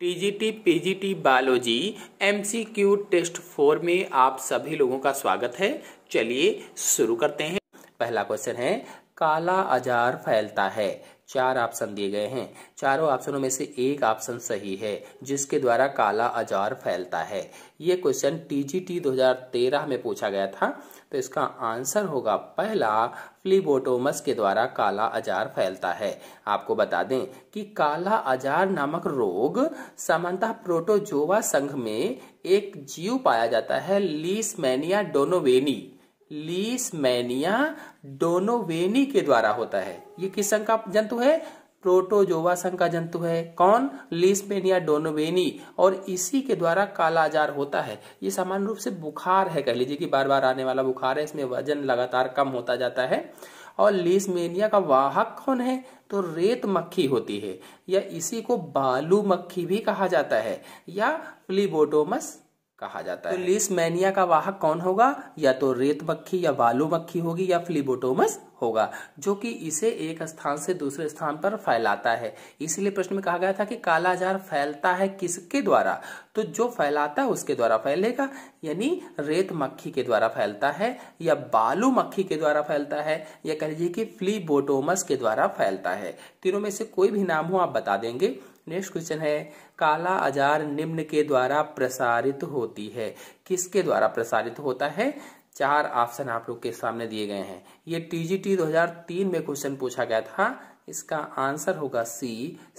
TGT PGT biology MCQ test four में आप सभी लोगों का स्वागत है चलिए शुरू करते हैं पहला क्वेश्चन है काला आजार फैलता है चार ऑप्शन दिए गए हैं चारों ऑप्शनों में से एक ऑप्शन सही है जिसके द्वारा काला आजार फैलता है ये क्वेश्चन टीजीटी 2013 में पूछा गया था तो इसका आंसर होगा पहला फ्लिबोटोमस के द्वारा काला आजार फैलता है आपको बता दें कि काला आजार नामक रोग सामान्यतः प्रोटोजोवा संघ में एक जीव पाया जाता है लीसमैनिया डोनोवेनी लीसमैनिया डोनोवेनी के द्वारा होता है ये किस संघ का जंतु है प्रोटोजोवा संघ का जंतु है कौन लिस्पेनिया डोनोवेनी और इसी के द्वारा कालाजार होता है ये सामान्य रूप से बुखार है कह लीजिए कि बार बार आने वाला बुखार है इसमें वजन लगातार कम होता जाता है और लिस्मेनिया का वाहक कौन है तो रेत मक्खी होती है या इसी को बालू मक्खी भी कहा जाता है या प्लीबोडोमस कहा जाता तो है तो लिस मैनिया का वाहक कौन होगा या तो रेत मक्खी या बालू मक्खी होगी या फ्लिबोटोमस होगा जो कि इसे एक स्थान से दूसरे स्थान पर फैलाता है इसलिए प्रश्न में कहा गया था कि कालाजार फैलता है किसके द्वारा तो जो फैलाता है उसके द्वारा फैलेगा यानी रेत मक्खी के द्वारा फैलता है या बालू मक्खी के द्वारा फैलता है या कह लीजिए कि फ्लीबोटोमस के द्वारा फैलता है तीनों में से कोई भी नाम हो आप बता देंगे नेक्स्ट क्वेश्चन है काला आजार निम्न के द्वारा प्रसारित होती है किसके द्वारा प्रसारित होता है चार ऑप्शन आप लोग के सामने दिए गए हैं ये टीजीटी 2003 में क्वेश्चन पूछा गया था इसका आंसर होगा सी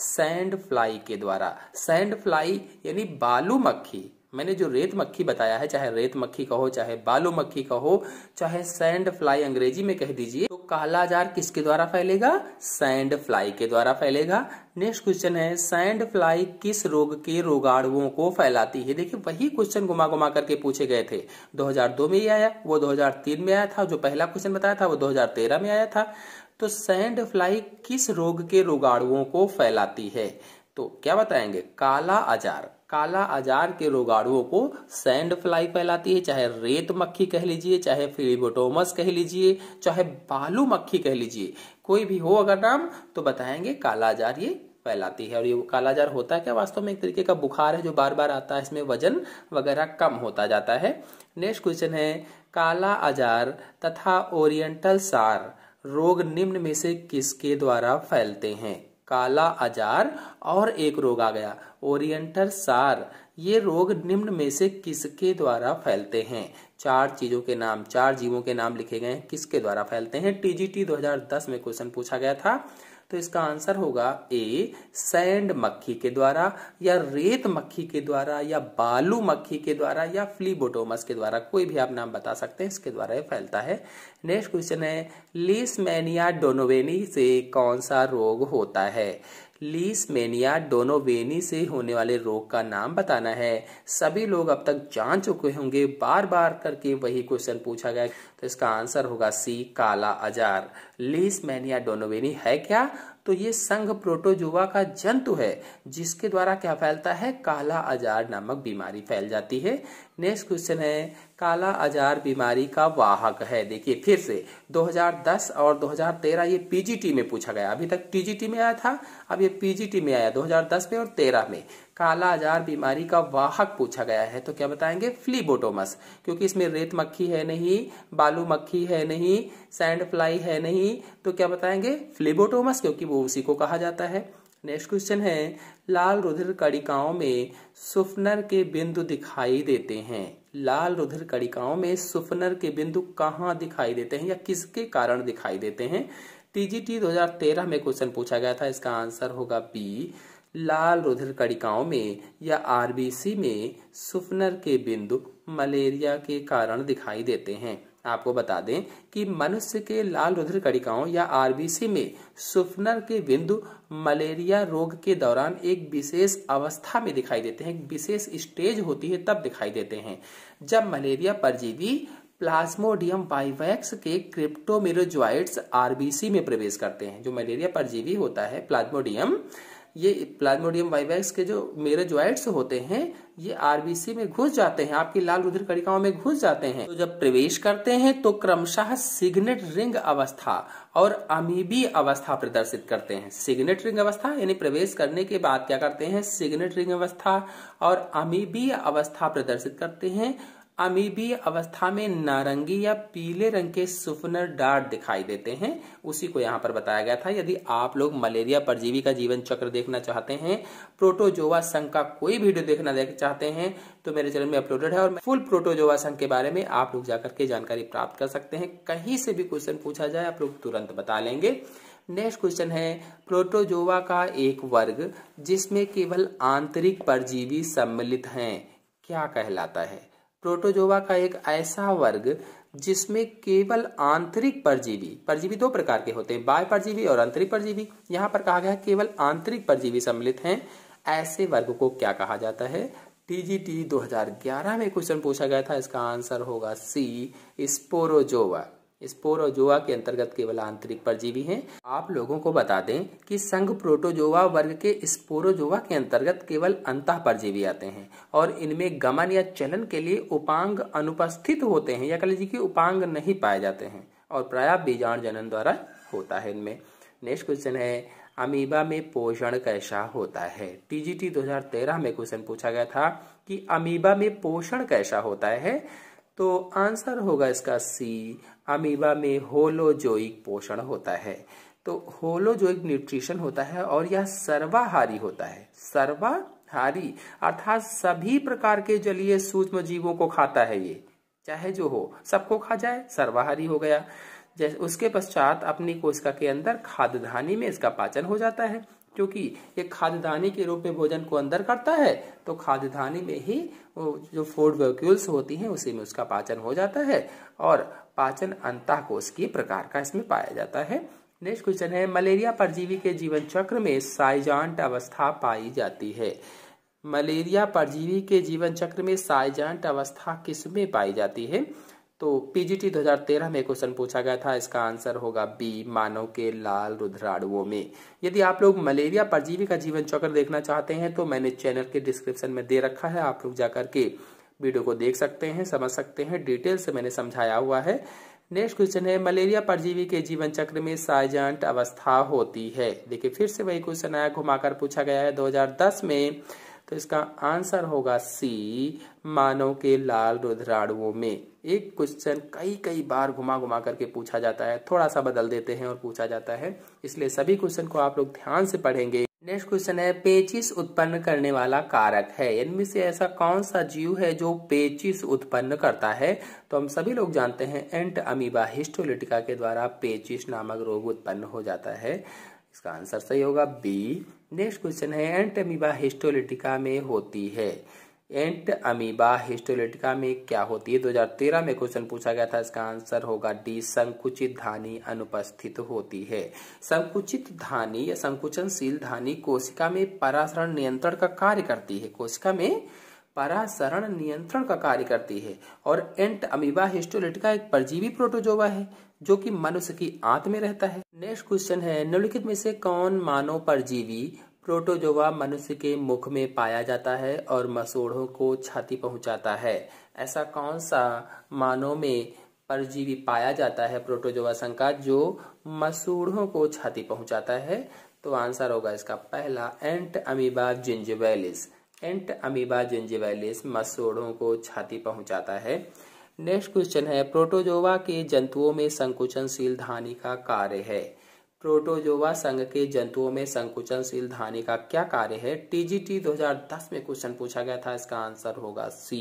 सैंड फ्लाई के द्वारा सैंड फ्लाई यानी बालू मक्खी मैंने जो रेत मक्खी बताया है चाहे रेत मक्खी कहो चाहे बालू मक्खी कहो चाहे सैंड फ्लाई अंग्रेजी में कह दीजिए तो काला जार किसके द्वारा फैलेगा सैंड फ्लाई के द्वारा फैलेगा नेक्स्ट क्वेश्चन है सैंड फ्लाई किस रोग के रोगाणुओं को फैलाती है देखिए वही क्वेश्चन घुमा घुमा करके पूछे गए थे 2002 में ये आया वो 2003 में आया था जो पहला क्वेश्चन बताया था वो 2013 में आया था तो सैंड फ्लाई किस रोग के रोगाणुओं को फैलाती है तो क्या बताएंगे काला आजार काला आजार के रोगाणुओं को सैंड फ्लाई फैलाती है चाहे रेत मक्खी कह लीजिए चाहे फिलिबोटोमस कह लीजिए चाहे बालू मक्खी कह लीजिए कोई भी हो अगर नाम तो बताएंगे काला आजार ये फैलाती है और ये कालाजार होता है क्या वास्तव में एक तरीके का बुखार है जो बार बार आता है इसमें वजन वगैरह कम होता जाता है नेक्स्ट क्वेश्चन है काला आजार तथा ओरिएंटल सार रोग निम्न में से किसके द्वारा फैलते हैं काला आजार और एक रोग आ गया ओरिएंटर सार ये रोग निम्न में से किसके द्वारा फैलते हैं चार चीजों के नाम चार जीवों के नाम लिखे गए हैं किसके द्वारा फैलते हैं टीजीटी 2010 में क्वेश्चन पूछा गया था तो इसका आंसर होगा ए सैंड मक्खी के द्वारा या रेत मक्खी के द्वारा या बालू मक्खी के द्वारा या फ्लीबोटोमस के द्वारा कोई भी आप नाम बता सकते हैं इसके द्वारा ये फैलता है नेक्स्ट क्वेश्चन है लिसमैनिया डोनोवेनी से कौन सा रोग होता है लीसमेनिया डोनोवेनी से होने वाले रोग का नाम बताना है सभी लोग अब तक जान चुके होंगे बार बार करके वही क्वेश्चन पूछा गया तो इसका आंसर होगा सी काला आजार लीसमेनिया डोनोवेनी है क्या तो ये संघ प्रोटोजोवा का जंतु है जिसके द्वारा क्या फैलता है काला आजार नामक बीमारी फैल जाती है नेक्स्ट क्वेश्चन है काला आजार बीमारी का वाहक है देखिए फिर से 2010 और 2013 ये पीजीटी में पूछा गया अभी तक टीजीटी में आया था अब ये पीजीटी में आया 2010 में और 13 में काला आजार बीमारी का वाहक पूछा गया है तो क्या बताएंगे फ्लीबोटोमस क्योंकि इसमें रेत मक्खी है नहीं बालू मक्खी है नहीं सैंड फ्लाई है नहीं तो क्या बताएंगे फ्लीबोटोमस क्योंकि वो उसी को कहा जाता है नेक्स्ट क्वेश्चन है लाल रुधिर कड़िकाओं में सुफनर के बिंदु दिखाई देते हैं लाल रुधिर कड़िकाओं में सुफनर के बिंदु कहाँ दिखाई देते हैं या किसके कारण दिखाई देते हैं टीजीटी 2013 में क्वेश्चन पूछा गया था इसका आंसर होगा बी लाल रुधिर कणिकाओं में या आरबीसी में सुफनर के बिंदु मलेरिया के कारण दिखाई देते हैं आपको बता दें कि मनुष्य के लाल रुधिर कणिकाओं या आरबीसी में सुफनर के बिंदु मलेरिया रोग के दौरान एक विशेष अवस्था में दिखाई देते हैं एक विशेष स्टेज होती है तब दिखाई देते हैं जब मलेरिया परजीवी प्लाज्मोडियम वाइवैक्स के क्रिप्टोमेरोजॉइड्स आरबीसी में प्रवेश करते हैं जो मलेरिया परजीवी होता है प्लाज्मोडियम ये प्लाज्मोडियम वाइवैक्स के जो मेरे ज्वाइंट्स होते हैं ये आरबीसी में घुस जाते हैं आपकी लाल रुधिर कणिकाओं में घुस जाते हैं तो जब प्रवेश करते हैं तो क्रमशः सिग्नेट रिंग अवस्था और अमीबी अवस्था प्रदर्शित करते हैं सिग्नेट रिंग अवस्था यानी प्रवेश करने के बाद क्या करते हैं सिग्नेट रिंग अवस्था और अमीबी अवस्था प्रदर्शित करते हैं अमीबी अवस्था में नारंगी या पीले रंग के सुफनर डार्ट दिखाई देते हैं उसी को यहाँ पर बताया गया था यदि आप लोग मलेरिया परजीवी का जीवन चक्र देखना चाहते हैं प्रोटोजोवा संघ का कोई वीडियो देखना देख चाहते हैं तो मेरे चैनल में अपलोडेड है और फुल प्रोटोजोवा संघ के बारे में आप लोग जाकर के जानकारी प्राप्त कर सकते हैं कहीं से भी क्वेश्चन पूछा जाए आप लोग तुरंत बता लेंगे नेक्स्ट क्वेश्चन है प्रोटोजोवा का एक वर्ग जिसमें केवल आंतरिक परजीवी सम्मिलित हैं क्या कहलाता है प्रोटोजोवा का एक ऐसा वर्ग जिसमें केवल आंतरिक परजीवी परजीवी दो प्रकार के होते हैं बाय परजीवी और आंतरिक परजीवी यहां पर कहा गया केवल आंतरिक परजीवी सम्मिलित हैं ऐसे वर्ग को क्या कहा जाता है टीजीटी 2011 में क्वेश्चन पूछा गया था इसका आंसर होगा सी स्पोरोजोवा स्पोर और जोवा के अंतर्गत केवल आंतरिक परजीवी हैं आप लोगों को बता दें कि संघ प्रोटोजोवा वर्ग के स्पोरोजोवा के अंतर्गत केवल अंत परजीवी आते हैं और इनमें गमन या चलन के लिए उपांग अनुपस्थित होते हैं या कह लीजिए कि उपांग नहीं पाए जाते हैं और प्राय बीजाण जनन द्वारा होता है इनमें नेक्स्ट क्वेश्चन है अमीबा में पोषण कैसा होता है टीजीटी 2013 में क्वेश्चन पूछा गया था कि अमीबा में पोषण कैसा होता है तो आंसर होगा इसका सी अमीबा में होलोजोइक पोषण होता है तो होलोजोइक न्यूट्रिशन होता है और यह सर्वाहारी होता है सर्वाहारी अर्थात सभी प्रकार के जलीय सूक्ष्म जीवों को खाता है ये चाहे जो हो सबको खा जाए सर्वाहारी हो गया जैसे उसके पश्चात अपनी कोशिका के अंदर खाद्यधानी में इसका पाचन हो जाता है क्योंकि ये खाद्यधानी के रूप में भोजन को अंदर करता है तो खाद्यधानी में ही जो फूड वेक्यूल्स होती हैं उसी में उसका पाचन हो जाता है और पाचन अंताकोश के प्रकार का इसमें पाया जाता है नेक्स्ट क्वेश्चन है मलेरिया परजीवी के जीवन चक्र में साइजांट अवस्था पाई जाती है मलेरिया परजीवी के जीवन चक्र में साइजांट अवस्था किस में पाई जाती है तो पीजीटी 2013 में क्वेश्चन पूछा गया था इसका आंसर होगा बी मानव के लाल रुद्राणुओं में यदि आप लोग मलेरिया परजीवी का जीवन चक्र देखना चाहते हैं तो मैंने चैनल के डिस्क्रिप्शन में दे रखा है आप लोग जाकर के वीडियो को देख सकते हैं समझ सकते हैं डिटेल से मैंने समझाया हुआ है नेक्स्ट क्वेश्चन है मलेरिया परजीवी के जीवन चक्र में साइजेंट अवस्था होती है देखिए फिर से वही क्वेश्चन आया घुमाकर पूछा गया है 2010 में तो इसका आंसर होगा सी मानव के लाल रुद्राणुओं में एक क्वेश्चन कई कई बार घुमा घुमा करके पूछा जाता है थोड़ा सा बदल देते हैं और पूछा जाता है इसलिए सभी क्वेश्चन को आप लोग ध्यान से पढ़ेंगे नेक्स्ट क्वेश्चन है पेचिस उत्पन्न करने वाला कारक है इनमें से ऐसा कौन सा जीव है जो पेचिस उत्पन्न करता है तो हम सभी लोग जानते हैं एंट अमीबा हिस्टोलिटिका के द्वारा पेचिस नामक रोग उत्पन्न हो जाता है इसका आंसर सही होगा बी नेक्स्ट क्वेश्चन है एंट अमीबा हिस्टोलिटिका में होती है एंट अमीबा हिस्टोलिटिका में क्या होती है 2013 में क्वेश्चन पूछा गया था इसका आंसर होगा डी संकुचित धानी अनुपस्थित होती है संकुचित धानी या संकुचनशील धानी कोशिका में परासरण नियंत्रण का कार्य करती है कोशिका में परासरण नियंत्रण का कार्य करती है और एंट अमीबा हिस्टोलिटिका एक परजीवी प्रोटोजोवा है जो कि मनुष्य की आंत में रहता है नेक्स्ट क्वेश्चन है निम्नलिखित में से कौन मानव परजीवी प्रोटोजोवा मनुष्य के मुख में पाया जाता है और मसोड़ों को छाती पहुंचाता है ऐसा कौन सा मानव में परजीवी पाया जाता है प्रोटोजोवा संका जो मसूढ़ों को छाती पहुंचाता है तो आंसर होगा इसका पहला एंट अमीबा जिंजिवेलिस एंट अमीबा जिंजिवेलिस मसूढ़ों को छाती पहुंचाता है नेक्स्ट क्वेश्चन है प्रोटोजोवा के जंतुओं में संकुचनशील धानी का कार्य है प्रोटोजोवा संघ के जंतुओं में संकुचनशील धानी का क्या कार्य है टीजीटी 2010 में क्वेश्चन पूछा गया था इसका आंसर होगा सी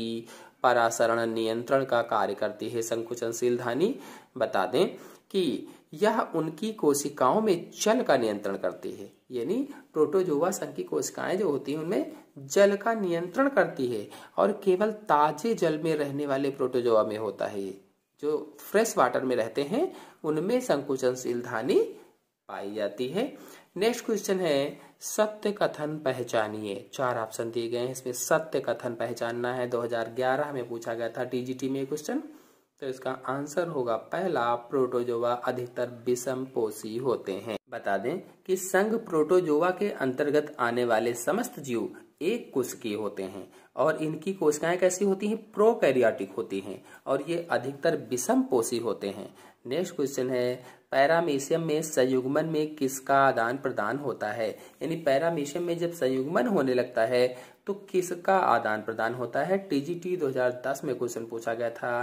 परासरण नियंत्रण का कार्य करती है संकुचनशील धानी बता दें कि यह उनकी कोशिकाओं में जल का नियंत्रण करती है यानी प्रोटोजोवा संघ की कोशिकाएं जो होती हैं उनमें जल का नियंत्रण करती है और केवल ताजे जल में रहने वाले प्रोटोजोवा में होता है जो फ्रेश वाटर में रहते हैं उनमें संकुचनशील धानी पाई जाती है नेक्स्ट क्वेश्चन है सत्य कथन पहचानिए चार ऑप्शन दिए गए हैं इसमें सत्य कथन पहचानना है 2011 में पूछा गया था टीजीटी में क्वेश्चन तो इसका आंसर होगा पहला प्रोटोजोवा अधिकतर विषम पोषी होते हैं बता दें कि संघ प्रोटोजोवा के अंतर्गत आने वाले समस्त जीव एक कुश होते हैं और इनकी कोशिकाएं कैसी होती हैं प्रोकैरियोटिक होती हैं और ये अधिकतर विषम पोषी होते हैं नेक्स्ट क्वेश्चन है पैरामीशियम में संयुग्मन में किसका आदान प्रदान होता है यानी पैरामीशियम में जब संयुग्मन होने लगता है तो किसका आदान प्रदान होता है टीजीटी 2010 में क्वेश्चन पूछा गया था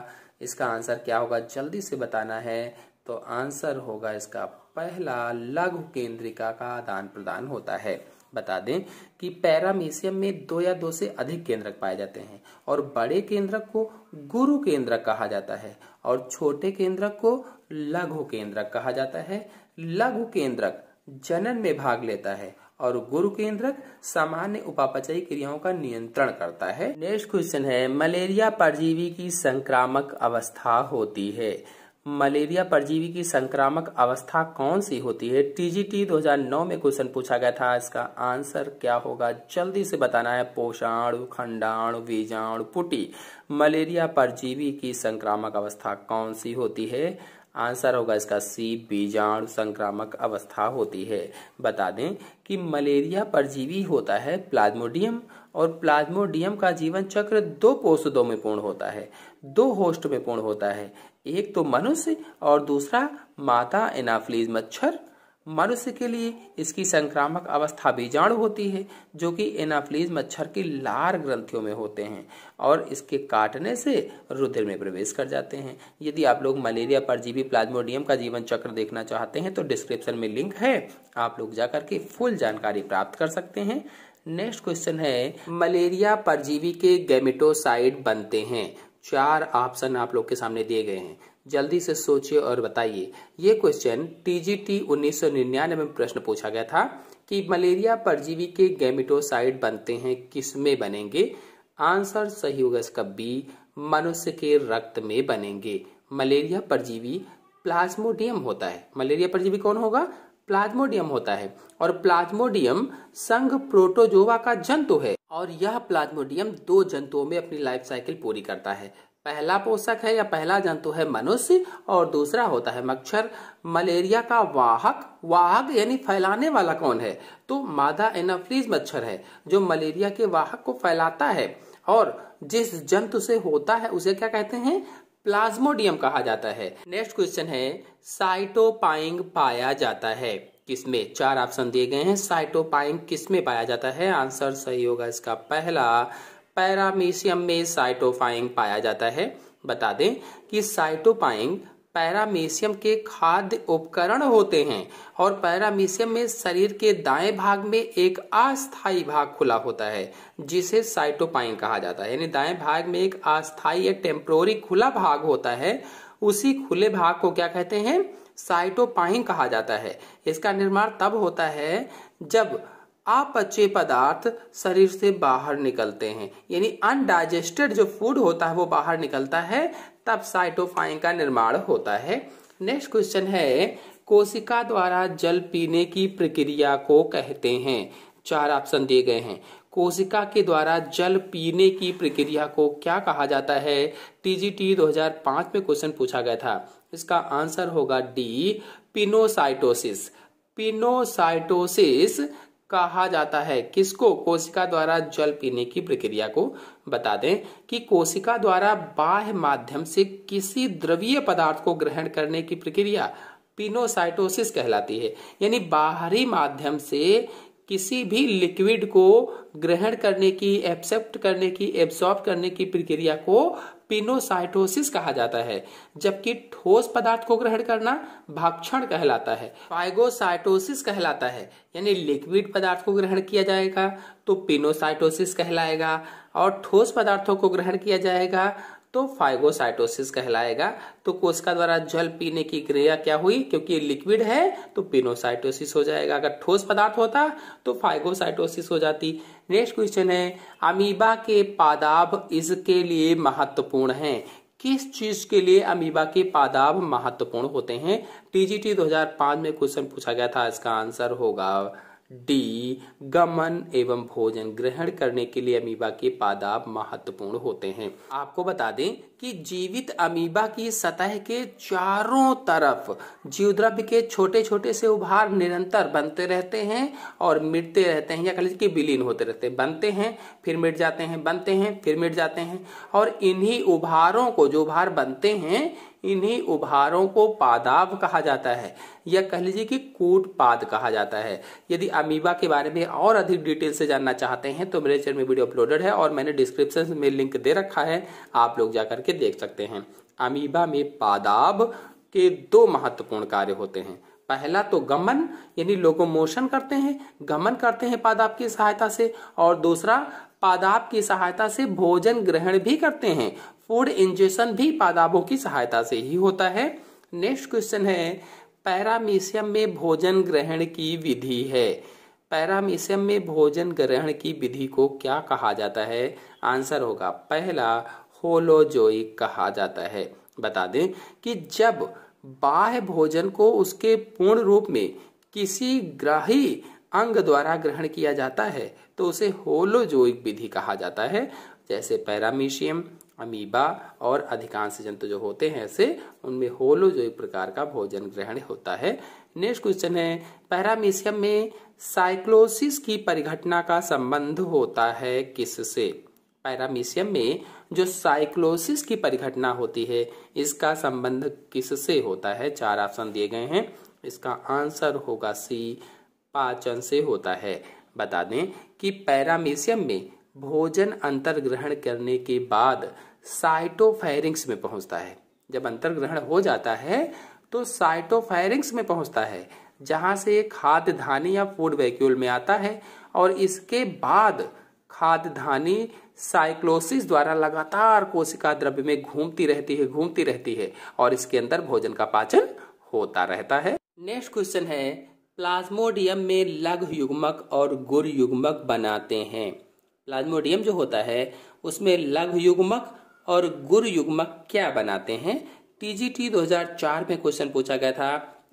इसका आंसर क्या होगा जल्दी से बताना है तो आंसर होगा इसका पहला लघु केंद्रिका का आदान प्रदान होता है बता दें कि पैरामीशियम में दो या दो से अधिक केंद्रक पाए जाते हैं और बड़े केंद्रक को गुरु केंद्रक कहा जाता है और छोटे केंद्रक को लघु केंद्रक कहा जाता है लघु केंद्रक जनन में भाग लेता है और गुरु केंद्रक सामान्य उपापचयी क्रियाओं का नियंत्रण करता है नेक्स्ट क्वेश्चन है मलेरिया परजीवी की संक्रामक अवस्था होती है मलेरिया परजीवी की संक्रामक अवस्था कौन सी होती है टीजीटी 2009 में क्वेश्चन पूछा गया था इसका आंसर क्या होगा जल्दी से बताना है पोषाणु खंडाणु बीजाणु पुटी मलेरिया परजीवी की संक्रामक अवस्था कौन सी होती है आंसर होगा इसका सी बीजाणु संक्रामक अवस्था होती है बता दें कि मलेरिया परजीवी होता है प्लाज्मोडियम और प्लाज्मोडियम का जीवन चक्र दो पोषदों में पूर्ण होता है दो होस्ट में पूर्ण होता है एक तो मनुष्य और दूसरा माता एनाफ्लीज मच्छर मनुष्य के लिए इसकी संक्रामक अवस्था बीजाणु होती है जो कि एनाफ्लीज मच्छर की लार ग्रंथियों में होते हैं और इसके काटने से रुधिर में प्रवेश कर जाते हैं यदि आप लोग मलेरिया परजीवी प्लाज्मोडियम का जीवन चक्र देखना चाहते हैं तो डिस्क्रिप्शन में लिंक है आप लोग जाकर के फुल जानकारी प्राप्त कर सकते हैं नेक्स्ट क्वेश्चन है मलेरिया परजीवी के गेमिटोसाइड बनते हैं चार ऑप्शन आप लोग के सामने दिए गए हैं जल्दी से सोचिए और बताइए ये क्वेश्चन टीजीटी 1999 में प्रश्न पूछा गया था कि मलेरिया परजीवी के गैमिटोसाइड बनते हैं किसमें बनेंगे आंसर सही होगा इसका बी मनुष्य के रक्त में बनेंगे मलेरिया परजीवी प्लाज्मोडियम होता है मलेरिया परजीवी कौन होगा प्लाज्मोडियम होता है और प्लाज्मोडियम संघ प्रोटोजोवा का जंतु है और यह प्लाज्मोडियम दो जंतुओं में अपनी लाइफ साइकिल पूरी करता है पहला पोषक है या पहला जंतु है मनुष्य और दूसरा होता है मच्छर मलेरिया का वाहक वाहक यानी फैलाने वाला कौन है तो मादा एनाफ्लीज मच्छर है जो मलेरिया के वाहक को फैलाता है और जिस जंतु से होता है उसे क्या कहते हैं प्लाज्मोडियम कहा जाता है नेक्स्ट क्वेश्चन है साइटोपाइंग पाया जाता है किसमें चार ऑप्शन दिए गए हैं साइटोपाइन किसमें पाया जाता है आंसर सही होगा इसका पहला पैरामीशियम में साइटोपाइन पाया जाता है बता दें कि साइटोपाइन पैरामीशियम के खाद्य उपकरण होते हैं और पैरामीशियम में शरीर के दाएं भाग में एक अस्थायी भाग खुला होता है जिसे साइटोपाइन कहा जाता है यानी दाएं भाग में एक अस्थायी या टेम्प्रोरी खुला भाग होता है उसी खुले भाग को क्या कहते हैं साइटोपाइन कहा जाता है इसका निर्माण तब होता है जब अपचे पदार्थ शरीर से बाहर निकलते हैं यानी अनडाइजेस्टेड जो फूड होता है वो बाहर निकलता है तब साइटोफाइन का निर्माण होता है नेक्स्ट क्वेश्चन है कोशिका द्वारा जल पीने की प्रक्रिया को कहते हैं चार ऑप्शन दिए गए हैं कोशिका के द्वारा जल पीने की प्रक्रिया को क्या कहा जाता है टीजीटी 2005 में क्वेश्चन पूछा गया था इसका आंसर होगा डी पिनोसाइटोसिस पिनोसाइटोसिस कहा जाता है किसको कोशिका द्वारा जल पीने की प्रक्रिया को बता दें कि कोशिका द्वारा बाह्य माध्यम से किसी द्रवीय पदार्थ को ग्रहण करने की प्रक्रिया पिनोसाइटोसिस कहलाती है यानी बाहरी माध्यम से किसी भी लिक्विड को ग्रहण करने की एक्सेप्ट करने की एब्सॉर्ब करने की प्रक्रिया को पिनोसाइटोसिस कहा जाता है जबकि ठोस पदार्थ को ग्रहण करना भाक्षण कहलाता है फाइगोसाइटोसिस कहलाता है यानी लिक्विड पदार्थ को ग्रहण किया जाएगा तो पिनोसाइटोसिस कहलाएगा और ठोस पदार्थों को ग्रहण किया जाएगा तो फाइगोसाइटोसिस कहलाएगा तो कोशिका द्वारा जल पीने की क्रिया क्या हुई क्योंकि लिक्विड है तो पिनोसाइटोसिस हो जाएगा अगर ठोस पदार्थ होता तो फाइगोसाइटोसिस हो जाती नेक्स्ट क्वेश्चन है अमीबा के पादाब इसके लिए महत्वपूर्ण है किस चीज के लिए अमीबा के पादाब महत्वपूर्ण होते हैं टीजीटी 2005 में क्वेश्चन पूछा गया था इसका आंसर होगा डी गमन एवं भोजन ग्रहण करने के लिए अमीबा के पादाब महत्वपूर्ण होते हैं आपको बता दें कि जीवित अमीबा की सतह के चारों तरफ जीवद्रव्य के छोटे छोटे से उभार निरंतर बनते रहते हैं और मिटते रहते हैं या कह लीजिए कि विलीन होते रहते हैं बनते हैं फिर मिट जाते हैं बनते हैं फिर मिट जाते हैं और इन्हीं उभारों को जो उभार बनते हैं इन्हीं उभारों को पादाब कहा जाता है या कह लीजिए कि कूट पाद कहा जाता है यदि अमीबा के बारे में और अधिक डिटेल से जानना चाहते हैं तो मेरे चैनल में वीडियो अपलोडेड है और मैंने डिस्क्रिप्शन में लिंक दे रखा है आप लोग जाकर के देख सकते हैं अमीबा में पादाब के दो महत्वपूर्ण कार्य होते हैं पहला तो गमन यानी लोगो मोशन करते हैं गमन करते हैं पादाब की सहायता से और दूसरा पादाब की सहायता से भोजन ग्रहण भी करते हैं फूड इंजेशन भी पादाबों की सहायता से ही होता है नेक्स्ट क्वेश्चन है पैरामीशियम में भोजन ग्रहण की विधि है पैरामीशियम में भोजन ग्रहण की विधि को क्या कहा जाता है आंसर होगा पहला होलोजोई कहा जाता है बता दें कि जब बाह्य भोजन को उसके पूर्ण रूप में किसी ग्राही अंग द्वारा ग्रहण किया जाता है तो उसे होलोजोइक विधि कहा जाता है जैसे पैरामीशियम अमीबा और अधिकांश जंतु जो होते हैं ऐसे उनमें होलोजोइक प्रकार का भोजन ग्रहण होता है नेक्स्ट क्वेश्चन है पैरामीशियम में साइक्लोसिस की परिघटना का संबंध होता है किससे पैरामीशियम में जो साइक्लोसिस की परिघटना होती है इसका संबंध किससे होता है चार ऑप्शन दिए गए हैं इसका आंसर होगा सी पाचन से होता है बता दें कि पैरामीशियम में भोजन अंतर्ग्रहण करने के बाद साइटोफायरिंग्स में पहुंचता है जब अंतर्ग्रहण हो जाता है तो साइटोफायरिंग्स में पहुंचता है जहां से खाद्य धानी या फूड वैक्यूल में आता है और इसके बाद खाद्य धानी साइक्लोसिस द्वारा लगातार कोशिका द्रव्य में घूमती रहती है घूमती रहती है और इसके अंदर भोजन का पाचन होता रहता है नेक्स्ट क्वेश्चन है प्लाज्मोडियम में लग युग्मक और गुर युग्मक बनाते हैं प्लाज्मोडियम जो होता है उसमें लघु युग्मक और गुर युग्मक क्या बनाते हैं टीजीटी 2004 में क्वेश्चन पूछा गया था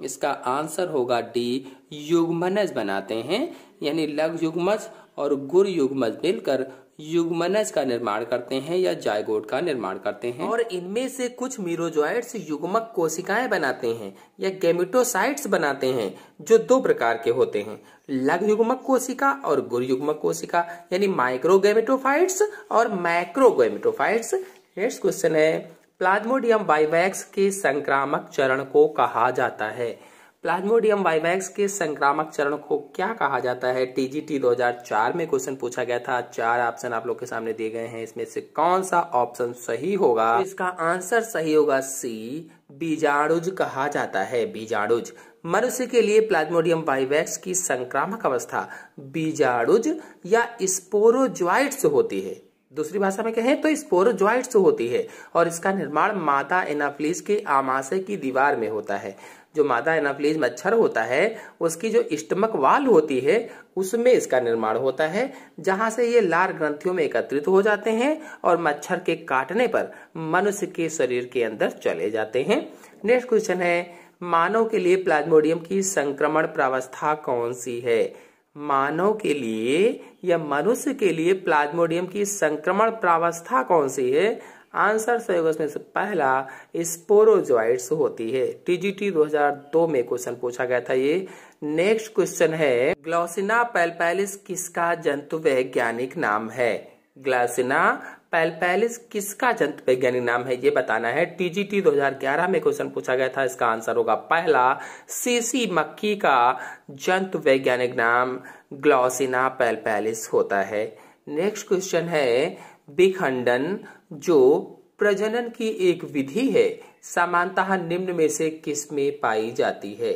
इसका आंसर होगा डी युग्मनज बनाते हैं यानी लघ युग्मज और गुर युग्मज मिलकर युग्मनज का निर्माण करते हैं या जायगोट का निर्माण करते हैं और इनमें से कुछ मीरोजॉइड्स युग्मक कोशिकाएं बनाते हैं या गेमिटोसाइट्स बनाते हैं जो दो प्रकार के होते हैं लघु युग्मक कोशिका और गुरु युग्मक कोशिका यानी माइक्रोगेमिटोफाइट्स और मैक्रोगेमिटोफाइट्स नेक्स्ट क्वेश्चन है प्लाज्मोडियम वाइवैक्स के संक्रामक चरण को कहा जाता है प्लाज्मोडियम वाइवैक्स के संक्रामक चरण को क्या कहा जाता है टीजीटी 2004 में क्वेश्चन पूछा गया था चार ऑप्शन आप लोग के सामने दिए गए हैं इसमें से कौन सा ऑप्शन सही होगा इसका आंसर सही होगा सी बीजाणुज कहा जाता है बीजाणुज मनुष्य के लिए प्लाज्मोडियम वाइवैक्स की संक्रामक अवस्था बीजाणुज या स्पोरोज्वाइट होती है दूसरी भाषा में कहें तो स्पोरोज्वाइट होती है और इसका निर्माण माता एनाफ्लिस के आमाशय की दीवार में होता है जो मादा एनाफ्लीज मच्छर होता है उसकी जो स्टमक वाल होती है उसमें इसका निर्माण होता है जहां से ये लार ग्रंथियों में एकत्रित हो जाते हैं और मच्छर के काटने पर मनुष्य के शरीर के अंदर चले जाते हैं नेक्स्ट क्वेश्चन है मानव के लिए प्लाज्मोडियम की संक्रमण प्रावस्था कौन सी है मानव के लिए या मनुष्य के लिए प्लाज्मोडियम की संक्रमण प्रावस्था कौन सी है आंसर सही होगा इसमें से पहला स्पोरोजॉइड्स होती है टीजीटी 2002 में क्वेश्चन पूछा गया था ये नेक्स्ट क्वेश्चन है ग्लोसिना पेलपैलिस किसका जंतु वैज्ञानिक नाम है ग्लासिना पेलपैलिस किसका जंतु वैज्ञानिक नाम है ये बताना है टीजीटी 2011 में क्वेश्चन पूछा गया था इसका आंसर होगा पहला सीसी मक्खी का जंतु वैज्ञानिक नाम ग्लोसिना पेलपैलिस होता है नेक्स्ट क्वेश्चन है विखंडन जो प्रजनन की एक विधि है सामानतः निम्न में से किस में पाई जाती है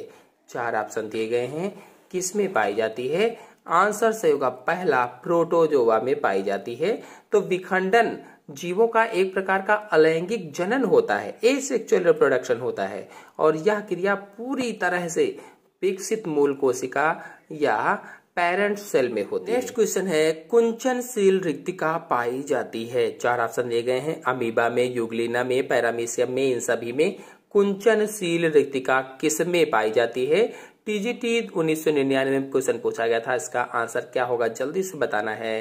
चार ऑप्शन दिए गए हैं किस में पाई जाती है आंसर सही होगा पहला प्रोटोजोवा में पाई जाती है तो विखंडन जीवों का एक प्रकार का अलैंगिक जनन होता है ए सेक्चुअल रिप्रोडक्शन होता है और यह क्रिया पूरी तरह से विकसित मूल कोशिका या पेरेंट सेल में होती है नेक्स्ट क्वेश्चन है कुंचनशील रिक्तिका पाई जाती है चार ऑप्शन दिए गए हैं अमीबा में युगलिना में पैरामीशियम में इन सभी में कुंचनशील रिक्तिका किस में पाई जाती है टीजीटी उन्नीस सौ निन्यानवे में क्वेश्चन पूछा गया था इसका आंसर क्या होगा जल्दी से बताना है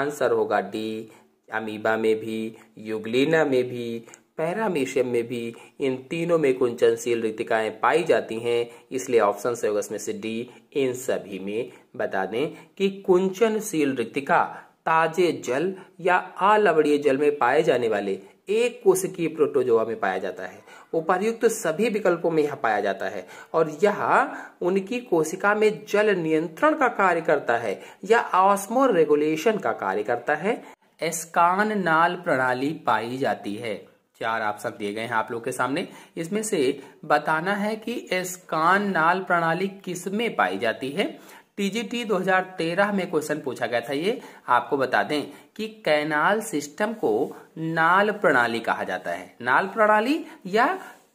आंसर होगा डी अमीबा में भी युगलिना में भी पैरामीशियम में भी इन तीनों में कुंचनशील रितिकाएं पाई जाती हैं इसलिए ऑप्शन सहयोग में से डी इन सभी में बता दें कि कुंचनशील रितिका ताजे जल या अलवणीय जल में पाए जाने वाले एक कोशिकीय प्रोटोजोआ में पाया जाता है उपर्युक्त सभी विकल्पों में यह पाया जाता है और यह उनकी कोशिका में जल नियंत्रण का कार्य करता है या ऑस्मो रेगुलेशन का कार्य करता है एस्कान नाल प्रणाली पाई जाती है चार सब दिए गए हैं आप लोग के सामने इसमें से बताना है कि एस्कान नाल प्रणाली किस में पाई जाती है टीजीटी 2013 में क्वेश्चन पूछा गया था ये आपको बता दें कि कैनाल सिस्टम को नाल प्रणाली कहा जाता है नाल प्रणाली या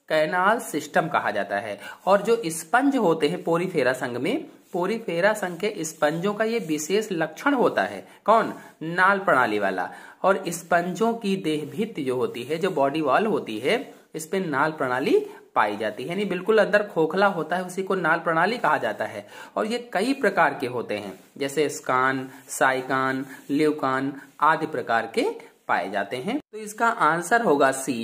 कैनाल सिस्टम कहा जाता है और जो स्पंज होते हैं पोरीफेरा संघ में पोरीफेरा संघ के स्पंजों का ये विशेष लक्षण होता है कौन नाल प्रणाली वाला और स्पंजों की देह भित्त जो होती है जो बॉडी वॉल होती है इस पे नाल प्रणाली पाई जाती है यानी बिल्कुल अंदर खोखला होता है उसी को नाल प्रणाली कहा जाता है और ये कई प्रकार के होते हैं जैसे स्कान साइकान ल्यूकान आदि प्रकार के पाए जाते हैं तो इसका आंसर होगा सी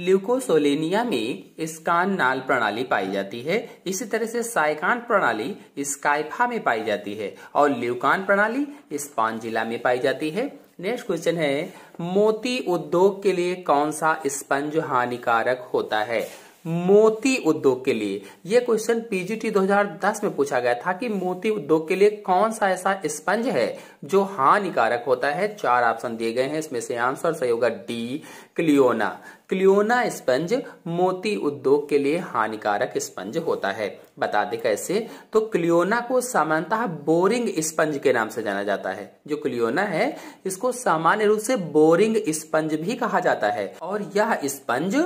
ल्यूकोसोलेनिया में स्कान नाल प्रणाली पाई जाती है इसी तरह से साइकान प्रणाली स्काइफा में पाई जाती है और ल्यूकान प्रणाली स्पॉन्जिला में पाई जाती है नेक्स्ट क्वेश्चन है मोती उद्योग के लिए कौन सा स्पंज हानिकारक होता है मोती उद्योग के लिए यह क्वेश्चन पीजीटी 2010 में पूछा गया था कि मोती उद्योग के लिए कौन सा ऐसा स्पंज है जो हानिकारक होता है चार ऑप्शन दिए गए हैं इसमें से आंसर सही होगा डी क्लियोना क्लियोना स्पंज मोती उद्योग के लिए हानिकारक स्पंज होता है बता दें कैसे तो क्लियोना को सामान्यतः बोरिंग स्पंज के नाम से जाना जाता है जो क्लियोना है इसको सामान्य रूप से बोरिंग स्पंज भी कहा जाता है और यह स्पंज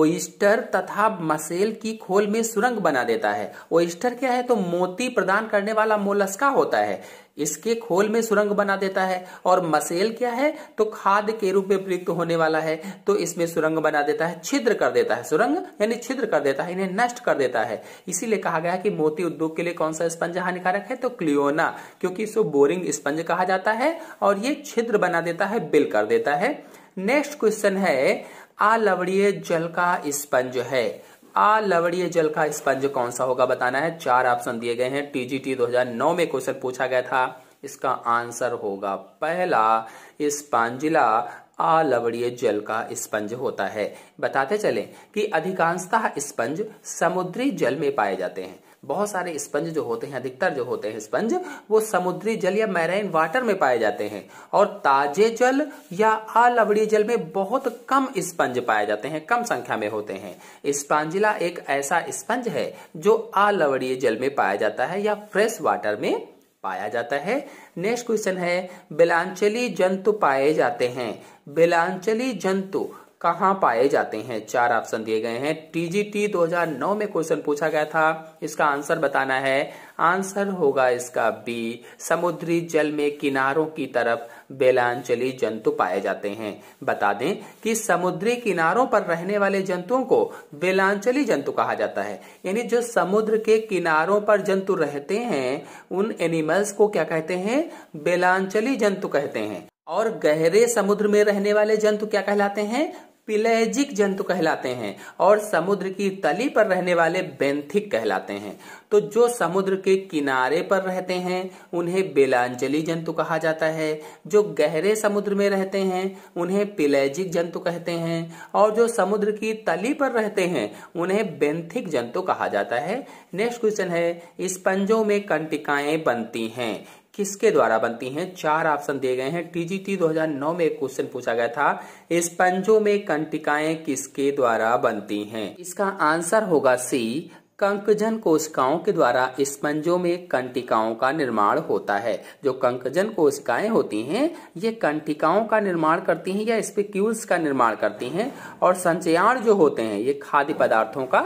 ओइस्टर तथा मसेल की खोल में सुरंग बना देता है ओइस्टर क्या है तो मोती प्रदान करने वाला मोलस्का होता है इसके खोल में सुरंग बना देता है और मसेल क्या है तो खाद के रूप में प्रयुक्त होने वाला है तो इसमें सुरंग बना देता है छिद्र कर देता है सुरंग यानी छिद्र कर देता है इन्हें नष्ट कर देता है इसीलिए कहा गया कि मोती उद्योग के लिए कौन सा स्पंज हानिकारक है तो क्लियोना क्योंकि इसको बोरिंग स्पंज कहा जाता है और ये छिद्र बना देता है बिल कर देता है नेक्स्ट क्वेश्चन है अलवणीय जल का स्पंज है अलवणीय जल का स्पंज कौन सा होगा बताना है चार ऑप्शन दिए गए हैं टीजीटी 2009 में क्वेश्चन पूछा गया था इसका आंसर होगा पहला स्पंजिला अलवणीय जल का स्पंज होता है बताते चलें कि अधिकांशतः स्पंज समुद्री जल में पाए जाते हैं बहुत सारे स्पंज जो होते हैं अधिकतर जो होते हैं स्पंज वो समुद्री जल या मैराइन वाटर में पाए जाते हैं और ताजे जल या अलवड़ी जल में बहुत कम स्पंज पाए जाते हैं कम संख्या में होते हैं स्पांजिला एक ऐसा स्पंज है जो अलवड़ीय जल में पाया जाता है या फ्रेश वाटर में पाया जाता है नेक्स्ट क्वेश्चन है बिलांचली जंतु पाए जाते हैं बिलांचली जंतु कहाँ पाए जाते हैं चार ऑप्शन दिए गए हैं टीजीटी 2009 में क्वेश्चन पूछा गया था इसका आंसर बताना है आंसर होगा इसका बी समुद्री जल में किनारों की तरफ बेलांचली जंतु पाए जाते हैं बता दें कि समुद्री किनारों पर रहने वाले जंतुओं को बेलांचली जंतु कहा जाता है यानी जो समुद्र के किनारों पर जंतु रहते हैं उन एनिमल्स को क्या कहते हैं बेलांचली जंतु कहते हैं और गहरे समुद्र में रहने वाले जंतु क्या कहलाते हैं पिलेजिक जंतु कहलाते हैं और समुद्र की तली पर रहने वाले बेंथिक कहलाते हैं तो जो समुद्र के किनारे पर रहते हैं उन्हें बेलांजली जंतु कहा जाता है जो गहरे समुद्र में रहते हैं उन्हें पिलेजिक जंतु कहते हैं और जो समुद्र की तली पर रहते हैं उन्हें बेंथिक जंतु कहा जाता है नेक्स्ट क्वेश्चन है स्पंजों में कंटिकाएं बनती हैं किसके द्वारा बनती हैं चार ऑप्शन दिए गए हैं टीजीटी 2009 में एक क्वेश्चन पूछा गया था स्पंजों में कंटिकाएं किसके द्वारा बनती हैं इसका आंसर होगा सी कंकजन कोशिकाओं के द्वारा स्पंजों में कंटिकाओं का निर्माण होता है जो कंकजन कोशिकाएं होती हैं ये कंटिकाओं का निर्माण करती हैं या स्पिक्यूल्स का निर्माण करती हैं और संचयाण जो होते हैं ये खाद्य पदार्थों का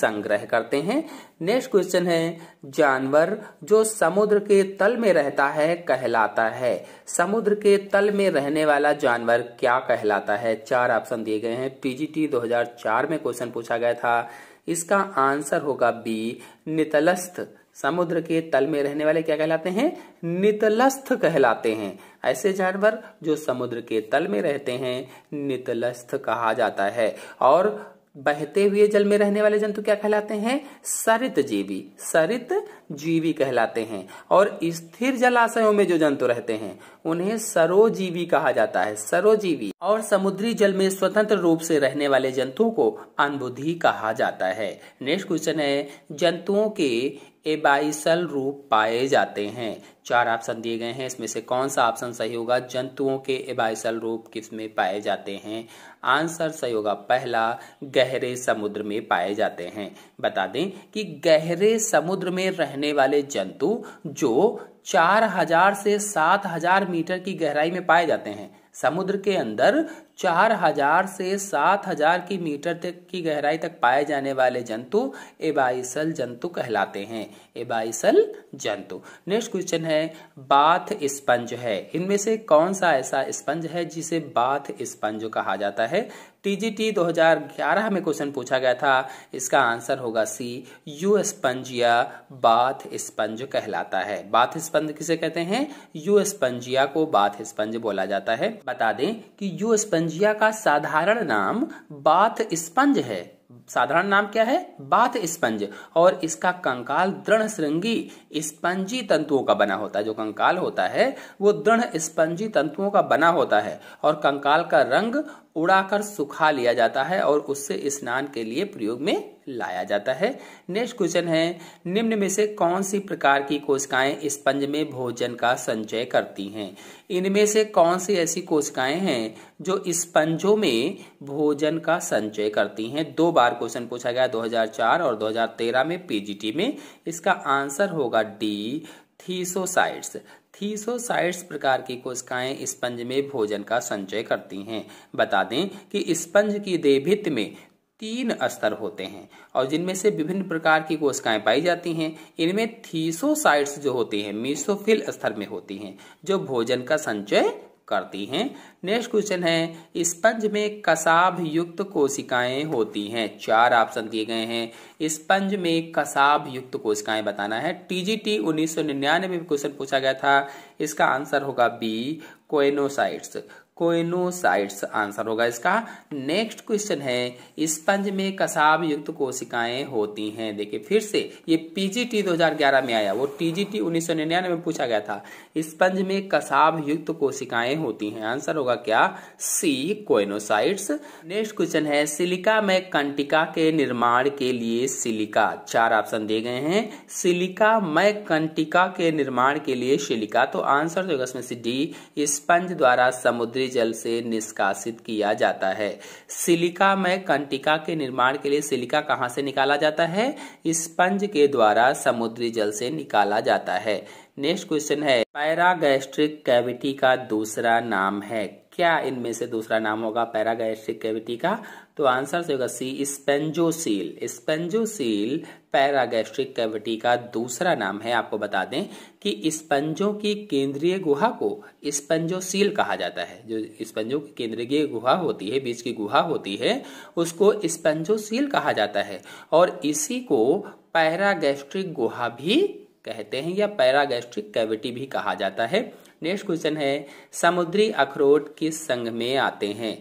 संग्रह करते हैं नेक्स्ट क्वेश्चन है जानवर जो समुद्र के तल में रहता है कहलाता है समुद्र के तल में रहने वाला जानवर क्या कहलाता है चार ऑप्शन दिए गए हैं पीजीटी 2004 में क्वेश्चन पूछा गया था इसका आंसर होगा बी नितलस्थ समुद्र के तल में रहने वाले क्या कहलाते हैं नितलस्थ कहलाते हैं ऐसे जानवर जो समुद्र के तल में रहते हैं नितलस्थ कहा जाता है और बहते हुए जल में रहने वाले जंतु क्या कहलाते हैं सरित जीवी सरित जीवी कहलाते हैं और स्थिर जलाशयों में जो जंतु रहते हैं उन्हें सरोजीवी कहा जाता है सरोजीवी और समुद्री जल में स्वतंत्र रूप से रहने वाले जंतुओं को अनबुद्धि कहा जाता है नेक्स्ट क्वेश्चन है जंतुओं के एबाइसल रूप पाए जाते हैं चार ऑप्शन दिए गए हैं इसमें से कौन सा ऑप्शन सही होगा जंतुओं के एबाइसल रूप किस में पाए जाते हैं आंसर सही होगा पहला गहरे समुद्र में पाए जाते हैं बता दें कि गहरे समुद्र में रहने वाले जंतु जो चार हजार से सात हजार मीटर की गहराई में पाए जाते हैं समुद्र के अंदर चार हजार से सात हजार की मीटर तक की गहराई तक पाए जाने वाले जंतु एबाइसल जंतु कहलाते हैं एबाइसल जंतु नेक्स्ट क्वेश्चन है बाथ स्पंज है इनमें से कौन सा ऐसा स्पंज है जिसे बाथ स्पंज कहा जाता है टीजीटी 2011 में क्वेश्चन पूछा गया था इसका आंसर होगा सी यू स्पंज या बाथ स्पंज कहलाता है बाथ स्पंज किसे कहते हैं यू स्पंजिया को बाथ स्पंज बोला जाता है बता दें कि यू स्पंजिया का साधारण नाम बाथ स्पंज है साधारण नाम क्या है बाथ स्पंज और इसका कंकाल दृढ़ श्रृंगी स्पंजी तंतुओं का बना होता है जो कंकाल होता है वो दृढ़ स्पंजी तंतुओं का बना होता है और कंकाल का रंग उड़ाकर सुखा लिया जाता है और उससे स्नान के लिए प्रयोग में लाया जाता है नेक्स्ट क्वेश्चन है निम्न में से कौन सी प्रकार की कोशिकाएं स्पंज में भोजन का संचय करती हैं इनमें से कौन सी ऐसी कोशिकाएं हैं जो स्पंजों में भोजन का संचय करती हैं दो बार क्वेश्चन पूछा गया 2004 और 2013 में पीजीटी में इसका आंसर होगा डी थीसोसाइट्स थीसोसाइट्स प्रकार की कोशिकाएं स्पंज में भोजन का संचय करती हैं बता दें कि स्पंज की देभित में तीन स्तर होते हैं और जिनमें से विभिन्न प्रकार की कोशिकाएं पाई जाती हैं इनमें थीसोसाइट्स जो होती हैं मीसोफिल स्तर में होती हैं जो भोजन का संचय करती हैं नेक्स्ट क्वेश्चन है स्पंज में कसाब युक्त कोशिकाएं होती हैं चार ऑप्शन दिए गए हैं स्पंज में कसाब युक्त कोशिकाएं बताना है टीजीटी 1999 में क्वेश्चन पूछा गया था इसका आंसर होगा बी कोएनोसाइट्स कोइनोसाइट्स आंसर होगा इसका नेक्स्ट क्वेश्चन है स्पंज में कसाब युक्त कोशिकाएं होती हैं देखिए फिर से ये पीजीटी 2011 में आया वो टीजीटी 1999 में पूछा गया था स्पंज में कसाब युक्त कोशिकाएं होती हैं आंसर होगा क्या सी कोइनोसाइट्स नेक्स्ट क्वेश्चन है सिलिका में कंटिका के निर्माण के लिए सिलिका चार ऑप्शन दिए गए हैं सिलिका मय कंटिका के निर्माण के लिए सिलिका तो आंसर जो इसमें सी डी स्पंज द्वारा समुद्री जल से निष्कासित किया जाता है सिलिका में कंटिका के निर्माण के लिए सिलिका कहाँ से निकाला जाता है स्पंज के द्वारा समुद्री जल से निकाला जाता है नेक्स्ट क्वेश्चन है पैरागैस्ट्रिक कैविटी का दूसरा नाम है क्या इनमें से दूसरा नाम होगा पैरागैस्ट्रिक कैविटी का तो आंसर से होगा सी स्पेंजोसील स्पेंजोसील पैरागैस्ट्रिक कैविटी का दूसरा नाम है आपको बता दें कि स्पंजों की केंद्रीय गुहा को स्पंजोसील कहा जाता है जो स्पंजों की केंद्रीय गुहा होती है बीच की गुहा होती है उसको स्पंजोसील कहा जाता है और इसी को पैरागैस्ट्रिक गुहा भी कहते हैं या पैरागैस्ट्रिक कैविटी भी कहा जाता है नेक्स्ट क्वेश्चन है समुद्री अखरोट किस संघ में आते हैं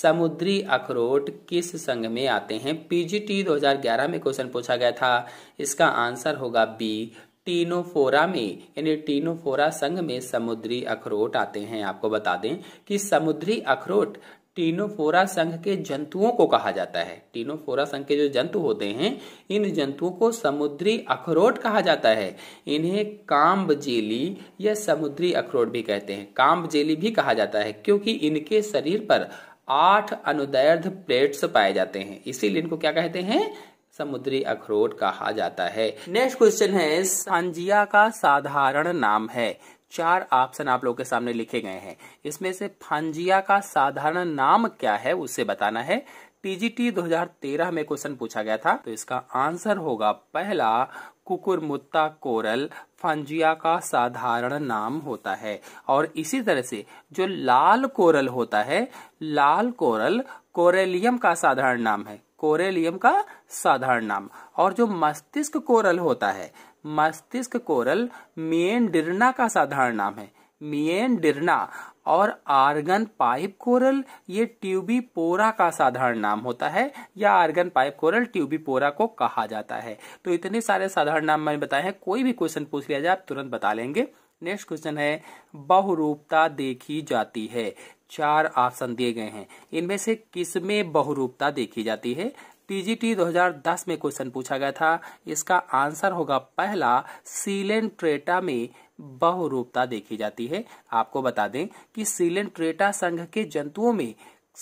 समुद्री अखरोट किस संघ में आते हैं पीजीटी 2011 में क्वेश्चन पूछा गया था इसका आंसर होगा बी टीनोफोरा में यानी टीनोफोरा संघ में समुद्री अखरोट आते हैं आपको बता दें कि समुद्री अखरोट टीनोफोरा संघ के जंतुओं को कहा जाता है टीनोफोरा संघ के जो जंतु होते हैं इन जंतुओं को समुद्री अखरोट कहा जाता है इन्हें काम्ब जेली या समुद्री अखरोट भी कहते हैं काम्ब जेली भी कहा जाता है क्योंकि इनके शरीर पर आठ अनुदैर्ध प्लेट्स पाए जाते हैं इसीलिए इनको क्या कहते हैं समुद्री अखरोट कहा जाता है नेक्स्ट क्वेश्चन है सांजिया का साधारण नाम है चार ऑप्शन आप लोग के सामने लिखे गए हैं इसमें से फांजिया का साधारण नाम क्या है उससे बताना है टीजीटी 2013 में क्वेश्चन पूछा गया था तो इसका आंसर होगा पहला कुकुरमुत्ता कोरल फांजिया का साधारण नाम होता है और इसी तरह से जो लाल कोरल होता है लाल कोरल कोरेलियम का साधारण नाम है कोरेलियम का साधारण नाम और जो मस्तिष्क कोरल होता है मस्तिष्क कोरल मियन डिरना का साधारण नाम है मियन डिरना और आर्गन पाइप कोरल ये ट्यूबी पोरा का साधारण नाम होता है या organ pipe coral tubipora को कहा जाता है तो इतने सारे साधारण नाम मैंने बताए हैं कोई भी क्वेश्चन पूछ लिया जाए आप तुरंत बता लेंगे नेक्स्ट क्वेश्चन है बहुरूपता देखी जाती है चार ऑप्शन दिए गए हैं इनमें से किसमें बहुरूपता देखी जाती है टीजीटी 2010 में क्वेश्चन पूछा गया था इसका आंसर होगा पहला सीलेंट ट्रेटा में बहुरूपता देखी जाती है आपको बता दें कि सीलेंट ट्रेटा संघ के जंतुओं में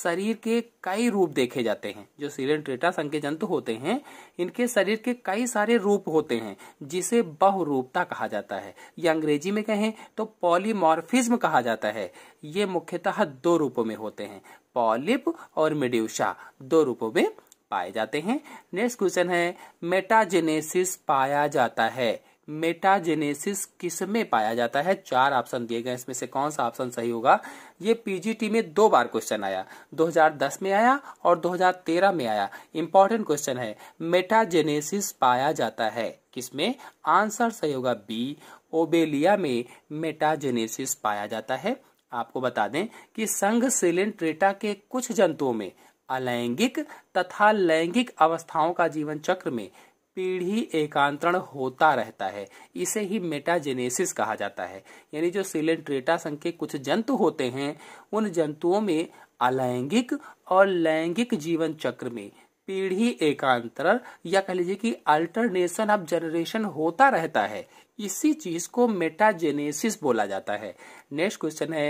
शरीर के कई रूप देखे जाते हैं जो सीलेंट ट्रेटा संघ के जंतु होते हैं इनके शरीर के कई सारे रूप होते हैं जिसे बहुरूपता कहा जाता है या अंग्रेजी में कहें तो पॉलीमॉर्फिज्म कहा जाता है ये मुख्यतः दो रूपों में होते हैं पॉलिप और मिड्यूशा दो रूपों में पाए जाते हैं नेक्स्ट क्वेश्चन है मेटाजेनेसिस पाया जाता है मेटाजेनेसिस किस में पाया जाता है चार ऑप्शन दिए गए इसमें से कौन सा ऑप्शन सही होगा ये पीजीटी में दो बार क्वेश्चन आया 2010 में आया और 2013 में आया इंपॉर्टेंट क्वेश्चन है मेटाजेनेसिस पाया जाता है किसमें आंसर सही होगा बी ओबेलिया में मेटाजेनेसिस पाया जाता है आपको बता दें कि संघ सिलेंट्रेटा के कुछ जंतुओं में अलैंगिक तथा लैंगिक अवस्थाओं का जीवन चक्र में पीढ़ी एकांतरण होता रहता है इसे ही मेटाजेनेसिस कहा जाता है यानी जो सिलेंट्रेटा संघ के कुछ जंतु होते हैं उन जंतुओं में अलैंगिक और लैंगिक जीवन चक्र में पीढ़ी एकांतरण या कह लीजिए कि अल्टरनेशन ऑफ जनरेशन होता रहता है इसी चीज को मेटाजेनेसिस बोला जाता है नेक्स्ट क्वेश्चन है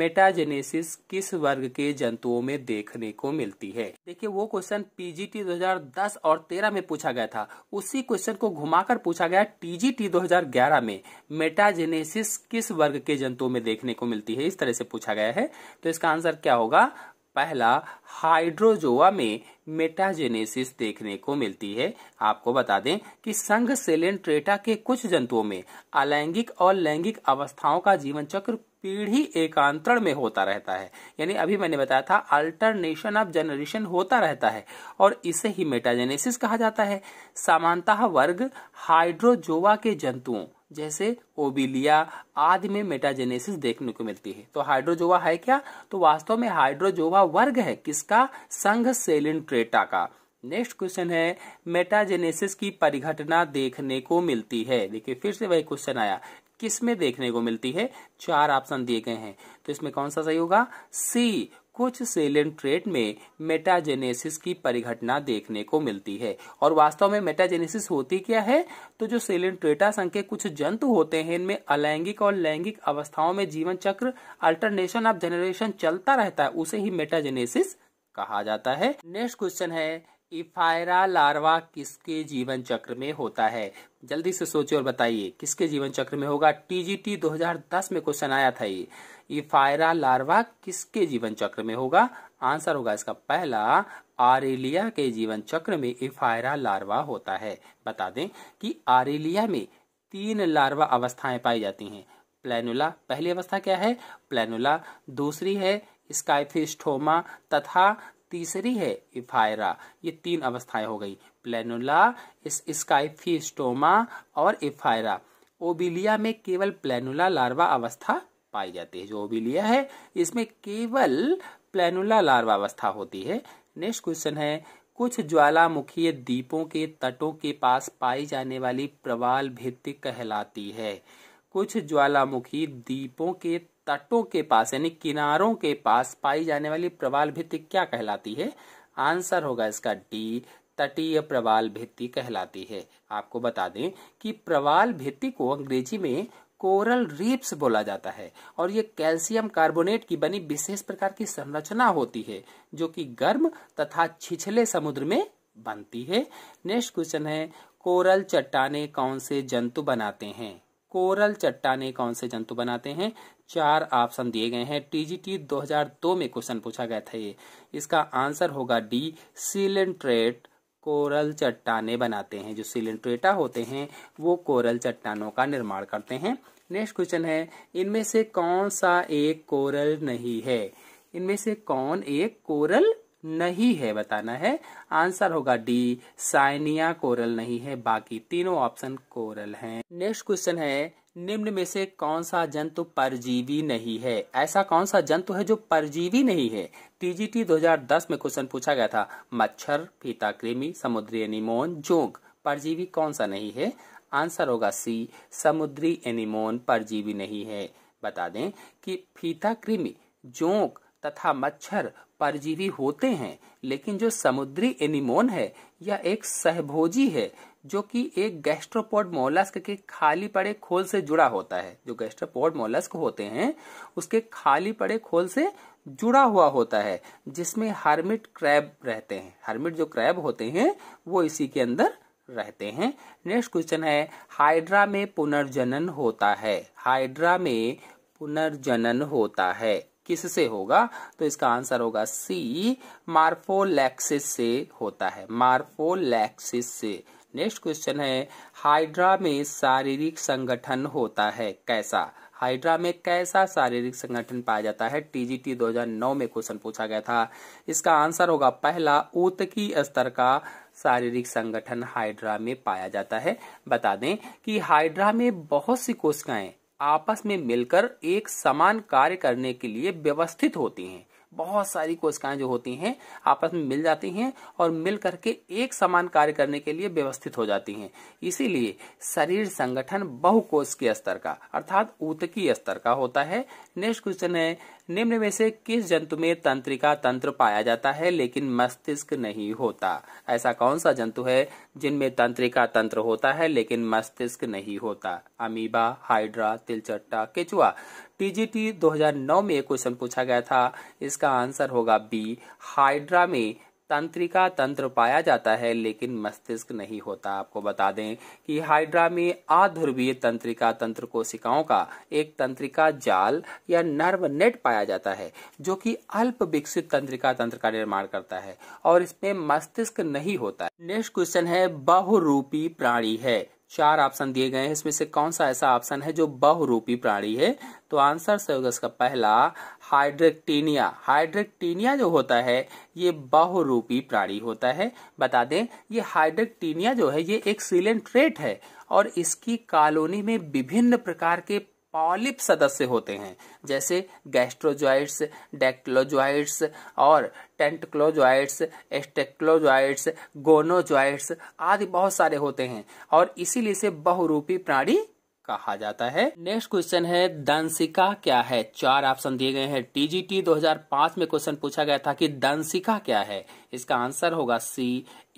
मेटाजेनेसिस किस वर्ग के जंतुओं में देखने को मिलती है देखिए वो क्वेश्चन पीजीटी 2010 और 13 में पूछा गया था उसी क्वेश्चन को घुमाकर पूछा गया टीजीटी 2011 में मेटाजेनेसिस किस वर्ग के जंतुओं में देखने को मिलती है इस तरह से पूछा गया है तो इसका आंसर क्या होगा पहला हाइड्रोजोआ में मेटाजेनेसिस देखने को मिलती है आपको बता दें कि संघ सेलेंट्रेटा के कुछ जंतुओं में अलैंगिक और लैंगिक अवस्थाओं का जीवन चक्र पीढ़ी एकांतरण में होता रहता है यानी अभी मैंने बताया था अल्टरनेशन ऑफ जनरेशन होता रहता है और इसे ही मेटाजेनेसिस कहा जाता है सामानता वर्ग हाइड्रोजोवा के जंतुओं जैसे ओबिलिया आदि में मेटाजेनेसिस देखने को मिलती है तो हाइड्रोजोवा है क्या तो वास्तव में हाइड्रोजोवा वर्ग है किसका संघ सेलिन ट्रेटा का नेक्स्ट क्वेश्चन है मेटाजेनेसिस की परिघटना देखने को मिलती है देखिए फिर से वही क्वेश्चन आया किसमें देखने को मिलती है चार ऑप्शन दिए गए हैं तो इसमें कौन सा सही होगा सी कुछ सेलेंट ट्रेट में मेटाजेनेसिस की परिघटना देखने को मिलती है और वास्तव में मेटाजेनेसिस होती क्या है तो जो सेलेंट ट्रेटा संघ के कुछ जंतु होते हैं इनमें अलैंगिक और लैंगिक अवस्थाओं में जीवन चक्र अल्टरनेशन ऑफ जनरेशन चलता रहता है उसे ही मेटाजेनेसिस कहा जाता है नेक्स्ट क्वेश्चन है इफायरा लार्वा किसके जीवन चक्र में होता है जल्दी से सोचिए और बताइए किसके जीवन चक्र में होगा टीजीटी 2010 में क्वेश्चन आया था ये ये फायरा लार्वा किसके जीवन चक्र में होगा आंसर होगा इसका पहला आरेलिया के जीवन चक्र में इफायरा लार्वा होता है बता दें कि आरेलिया में तीन लार्वा अवस्थाएं पाई जाती हैं प्लेनुला पहली अवस्था क्या है प्लेनुला दूसरी है स्काइफिस्टोमा तथा तीसरी है इफायरा ये तीन अवस्थाएं हो गई प्लेनुला स्काइफिस्टोमा और इफायरा ओबिलिया में केवल प्लेनुला लार्वा अवस्था पाई जाती है जो ओबिलिया है इसमें केवल प्लेनुला अवस्था होती है नेक्स्ट क्वेश्चन है कुछ ज्वालामुखीय द्वीपों के तटों के पास पाई जाने वाली प्रवाल भित्ति कहलाती है कुछ ज्वालामुखी द्वीपों के तटों के पास यानी किनारों के पास पाई जाने वाली प्रवाल भित्ति क्या कहलाती है आंसर होगा इसका डी तटीय प्रवाल भित्ति कहलाती है आपको बता दें कि प्रवाल भित्ति को अंग्रेजी में कोरल रीप्स बोला जाता है और ये कैल्शियम कार्बोनेट की बनी विशेष प्रकार की संरचना होती है जो कि गर्म तथा छिछले समुद्र में बनती है नेक्स्ट क्वेश्चन है कोरल चट्टाने कौन से जंतु बनाते हैं कोरल चट्टाने कौन से जंतु बनाते हैं चार ऑप्शन दिए गए हैं टीजीटी 2002 में क्वेश्चन पूछा गया था ये इसका आंसर होगा डी सिलेंट्रेट कोरल चट्टाने बनाते हैं जो सिलेंट्रेटा होते हैं वो कोरल चट्टानों का निर्माण करते हैं नेक्स्ट क्वेश्चन है इनमें से कौन सा एक कोरल नहीं है इनमें से कौन एक कोरल नहीं है बताना है आंसर होगा डी साइनिया कोरल नहीं है बाकी तीनों ऑप्शन कोरल हैं नेक्स्ट क्वेश्चन है निम्न में से कौन सा जंतु परजीवी नहीं है ऐसा कौन सा जंतु है जो परजीवी नहीं है टीजीटी 2010 में क्वेश्चन पूछा गया था मच्छर फीता कृमि समुद्री एनिमोन जोंक परजीवी कौन सा नहीं है आंसर होगा सी समुद्री एनिमोन परजीवी नहीं है बता दें कि फीता कृमि जोंक तथा मच्छर परजीवी होते हैं लेकिन जो समुद्री एनिमोन है यह एक सहभोजी है जो कि एक गैस्ट्रोपोड मोलस्क के खाली पड़े खोल से जुड़ा होता है जो गैस्ट्रोपोड मोलस्क होते हैं उसके खाली पड़े खोल से जुड़ा हुआ होता है जिसमें हर्मिट क्रैब रहते हैं हर्मिट जो क्रैब होते हैं वो इसी के अंदर रहते हैं नेक्स्ट क्वेश्चन है हाइड्रा में पुनर्जनन होता है हाइड्रा में पुनर्जनन होता है किससे होगा तो इसका आंसर होगा सी मार्फोलैक्सिस से होता है मार्फोलैक्सिस से नेक्स्ट क्वेश्चन है हाइड्रा में शारीरिक संगठन होता है कैसा हाइड्रा में कैसा शारीरिक संगठन पाया जाता है टीजीटी 2009 में क्वेश्चन पूछा गया था इसका आंसर होगा पहला ऊतकी स्तर का शारीरिक संगठन हाइड्रा में पाया जाता है बता दें कि हाइड्रा में बहुत सी कोशिकाएं आपस में मिलकर एक समान कार्य करने के लिए व्यवस्थित होती हैं बहुत सारी कोशिकाएं जो होती हैं आपस में मिल जाती हैं और मिल करके एक समान कार्य करने के लिए व्यवस्थित हो जाती हैं इसीलिए शरीर संगठन के स्तर का अर्थात ऊतकीय स्तर का होता है नेक्स्ट क्वेश्चन है निम्न में से किस जंतु में तंत्रिका तंत्र पाया जाता है लेकिन मस्तिष्क नहीं होता ऐसा कौन सा जंतु है जिनमें तंत्रिका तंत्र होता है लेकिन मस्तिष्क नहीं होता अमीबा हाइड्रा तिलचट्टा केचुआ टीजीटी 2009 में एक क्वेश्चन पूछा गया था इसका आंसर होगा बी हाइड्रा में तंत्रिका तंत्र पाया जाता है लेकिन मस्तिष्क नहीं होता आपको बता दें कि हाइड्रा में आध्रुवीय तंत्रिका तंत्र कोशिकाओं का एक तंत्रिका जाल या नर्व नेट पाया जाता है जो कि अल्प विकसित तंत्रिका तंत्र का निर्माण करता है और इसमें मस्तिष्क नहीं होता नेक्स्ट क्वेश्चन है बहुरूपी प्राणी है चार ऑप्शन दिए गए हैं इसमें से कौन सा ऐसा ऑप्शन है जो बहुरूपी प्राणी है तो आंसर सही होगा इसका पहला हाइड्रेक्टीनिया हाइड्रेक्टीनिया जो होता है ये बहुरूपी प्राणी होता है बता दें ये हाइड्रेक्टीनिया जो है ये एक सिलेंट्रेट है और इसकी कॉलोनी में विभिन्न प्रकार के पॉलिप सदस्य होते हैं जैसे गैस्ट्रोजॉइड्स डेक्लोजॉइड्स और टेंटक्लोजॉइड्स एस्टेक्लोजॉइड्स गोनोजॉइड्स आदि बहुत सारे होते हैं और इसीलिए इसे बहुरूपी प्राणी कहा जाता है नेक्स्ट क्वेश्चन है दंशिका क्या है चार ऑप्शन दिए गए हैं टीजीटी 2005 में क्वेश्चन पूछा गया था कि दंशिका क्या है इसका आंसर होगा सी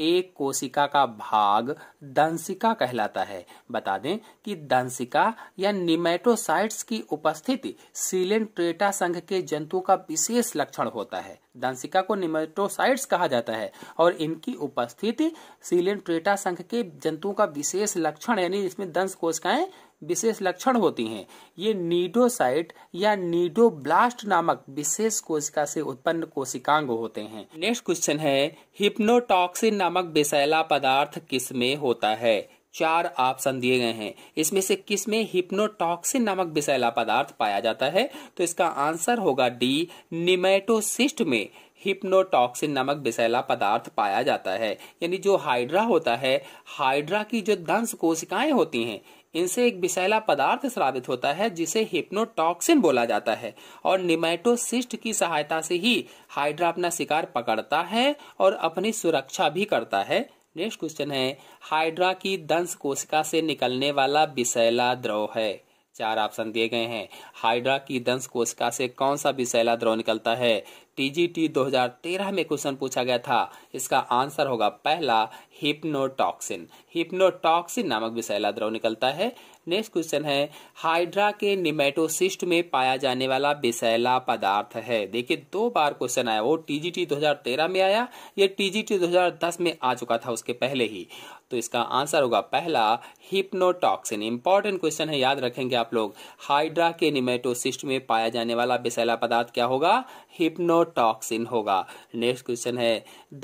एक कोशिका का भाग दंशिका कहलाता है बता दें कि दंशिका या निमेटोसाइट्स की उपस्थिति ट्रेटा संघ के जंतु का विशेष लक्षण होता है दंशिका को निमेटोसाइट्स कहा जाता है और इनकी उपस्थिति ट्रेटा संघ के जंतु का विशेष लक्षण यानी इसमें दंश कोशिकाएं विशेष लक्षण होती हैं ये नीडोसाइट या नीडोब्लास्ट नामक विशेष कोशिका से उत्पन्न कोशिकांग होते हैं नेक्स्ट क्वेश्चन है हिप्नोटॉक्सिन नामक बेसैला पदार्थ किस में होता है चार ऑप्शन दिए गए हैं इसमें से किस में हिप्नोटॉक्सिन नामक बेसैला पदार्थ पाया जाता है तो इसका आंसर होगा डी निमेटोसिस्ट में हिप्नोटॉक्सिन नामक बिसैला पदार्थ पाया जाता है यानी जो हाइड्रा होता है हाइड्रा की जो दंश कोशिकाएं होती हैं इनसे एक विषैला पदार्थ स्रावित होता है जिसे हिप्नोटॉक्सिन बोला जाता है और निमेटोसिस्ट की सहायता से ही हाइड्रा अपना शिकार पकड़ता है और अपनी सुरक्षा भी करता है नेक्स्ट क्वेश्चन है हाइड्रा की दंश कोशिका से निकलने वाला विषैला द्रव है चार ऑप्शन दिए गए हैं हाइड्रा की दंश कोशिका से कौन सा विषैला द्रव निकलता है टीजीटी 2013 में क्वेश्चन पूछा गया था इसका आंसर होगा पहला हिप्नोटॉक्सिन हिप्नोटॉक्सिन नामक विषैला द्रव निकलता है नेक्स्ट क्वेश्चन है हाइड्रा के निमेटोसिस्ट में पाया जाने वाला विषैला पदार्थ है देखिए दो बार क्वेश्चन आया वो टीजीटी 2013 में आया ये टीजीटी 2010 में आ चुका था उसके पहले ही तो इसका आंसर होगा पहला हिप्नोटॉक्सिन इंपॉर्टेंट क्वेश्चन है याद रखेंगे आप लोग हाइड्रा के निमेटोसिस्ट में पाया जाने वाला विषैला पदार्थ क्या होगा हिप्नोटॉक्सिन होगा नेक्स्ट क्वेश्चन है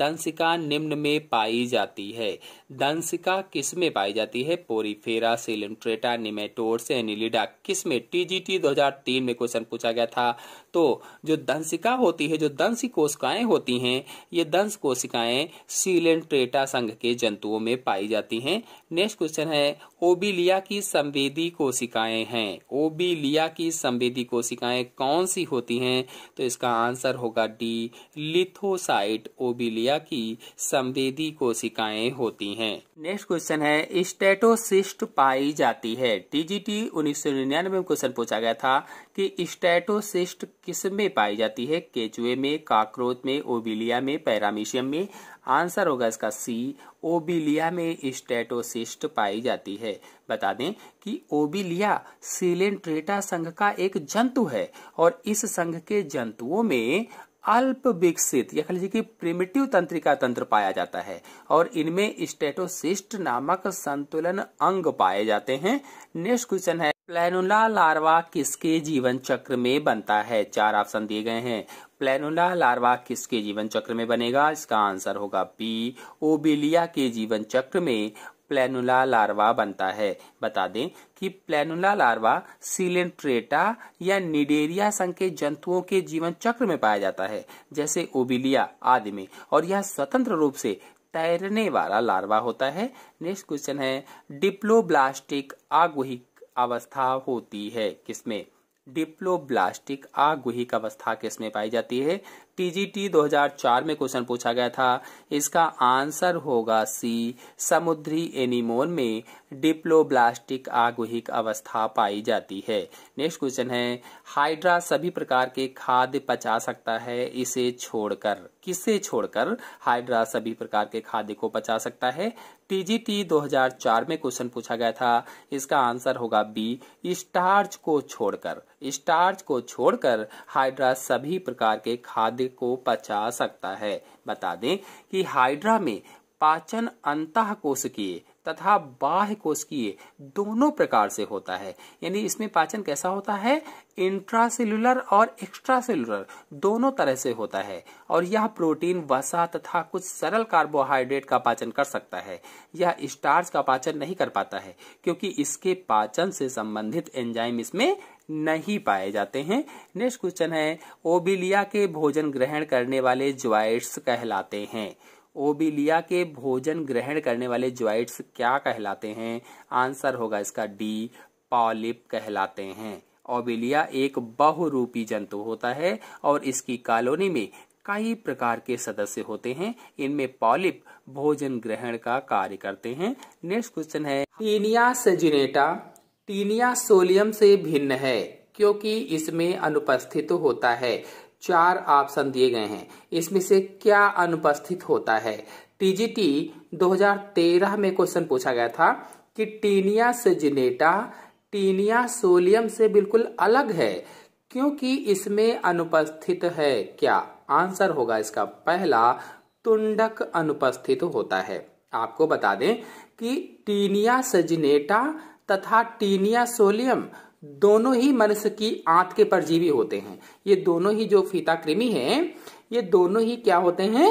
दंशिका निम्न में पाई जाती है दंशिका किस में पाई जाती है पोरीफेरा सिलिट्रेटा निमेटोर से एनिलिडा किस में टीजीटी 2003 में क्वेश्चन पूछा गया था तो जो दंशिका होती है जो दंश कोशिकाएं होती हैं ये दंश कोशिकाएं सीलेंट्रेटा संघ के जंतुओं में पाई जाती हैं नेक्स्ट क्वेश्चन है ओबिलिया की संवेदी कोशिकाएं हैं ओबिलिया की संवेदी कोशिकाएं कौन सी होती हैं तो इसका आंसर होगा डी लिथोसाइट ओबिलिया की संवेदी कोशिकाएं होती हैं नेक्स्ट क्वेश्चन है स्टेटोसिस्ट पाई जाती है टीजीटी उन्नीस सौ निन्यानवे में क्वेश्चन पूछा गया था कि स्टैटोसिस्ट किस में पाई जाती है केचुए में काक्रोच में ओबिलिया में पैरामीशियम में आंसर होगा इसका सी ओबिलिया में स्टैटोसिस्ट पाई जाती है बता दें कि ओबिलिया सिलेंट्रेटा संघ का एक जंतु है और इस संघ के जंतुओं में अल्प विकसित या खाली लीजिए प्रिमिटिव तंत्रिका तंत्र पाया जाता है और इनमें स्टेटोसिस्ट नामक संतुलन अंग पाए जाते हैं नेक्स्ट क्वेश्चन है प्लेनुला लार्वा किसके जीवन चक्र में बनता है चार ऑप्शन दिए गए हैं प्लेनुला लार्वा किसके जीवन चक्र में बनेगा इसका आंसर होगा बी ओबिलिया के जीवन चक्र में प्लेनुला लार्वा बनता है बता दें कि प्लेनुला लार्वा सिलेंट्रेटा या निडेरिया संघ के जंतुओं के जीवन चक्र में पाया जाता है जैसे ओबिलिया आदि में और यह स्वतंत्र रूप से तैरने वाला लार्वा होता है नेक्स्ट क्वेश्चन है डिप्लोब्लास्टिक आगुहिक अवस्था होती है किसमें डिप्लोब्लास्टिक आगुहिक अवस्था किसमें पाई जाती है टीजीटी 2004 में क्वेश्चन पूछा गया था इसका आंसर होगा सी समुद्री एनिमोन में डिप्लोब्लास्टिक आगुहिक अवस्था पाई जाती है नेक्स्ट क्वेश्चन है हाइड्रा सभी प्रकार के खाद्य पचा सकता है इसे छोड़कर किसे छोड़कर हाइड्रा सभी प्रकार के खाद्य को पचा सकता है टीजीटी 2004 में क्वेश्चन पूछा गया था इसका आंसर होगा बी स्टार्च को छोड़कर स्टार्च को छोड़कर हाइड्रा सभी प्रकार के खाद्य को पचा सकता है बता दें कि हाइड्रा में पाचन अंत कोशकीय तथा बाह्य कोशकीय दोनों प्रकार से होता है यानी इसमें पाचन कैसा होता है इंट्रासेलुलर और एक्स्ट्रासेलुलर दोनों तरह से होता है और यह प्रोटीन वसा तथा कुछ सरल कार्बोहाइड्रेट का पाचन कर सकता है यह स्टार्च का पाचन नहीं कर पाता है क्योंकि इसके पाचन से संबंधित एंजाइम इसमें नहीं पाए जाते हैं नेक्स्ट क्वेश्चन है ओबिलिया के भोजन ग्रहण करने वाले ज्वाइट्स कहलाते हैं ओबिलिया के भोजन ग्रहण करने वाले ज्वाइट्स क्या कहलाते हैं आंसर होगा इसका डी पॉलिप कहलाते हैं ओबिलिया एक बहुरूपी जंतु होता है और इसकी कॉलोनी में कई प्रकार के सदस्य होते हैं इनमें पॉलिप भोजन ग्रहण का कार्य करते हैं नेक्स्ट क्वेश्चन है पीनिया सेजिनेटा टीनिया सोलियम से भिन्न है क्योंकि इसमें अनुपस्थित होता है चार ऑप्शन दिए गए हैं इसमें से क्या अनुपस्थित होता है टीजीटी 2013 में क्वेश्चन पूछा गया था कि टीनिया सजिनेटा टीनिया सोलियम से बिल्कुल अलग है क्योंकि इसमें अनुपस्थित है क्या आंसर होगा इसका पहला तुंडक अनुपस्थित होता है आपको बता दें कि टीनिया सजिनेटा तथा टीनिया सोलियम दोनों ही मनुष्य की आंत के परजीवी होते हैं ये दोनों ही जो फीता कृमि है ये दोनों ही क्या होते हैं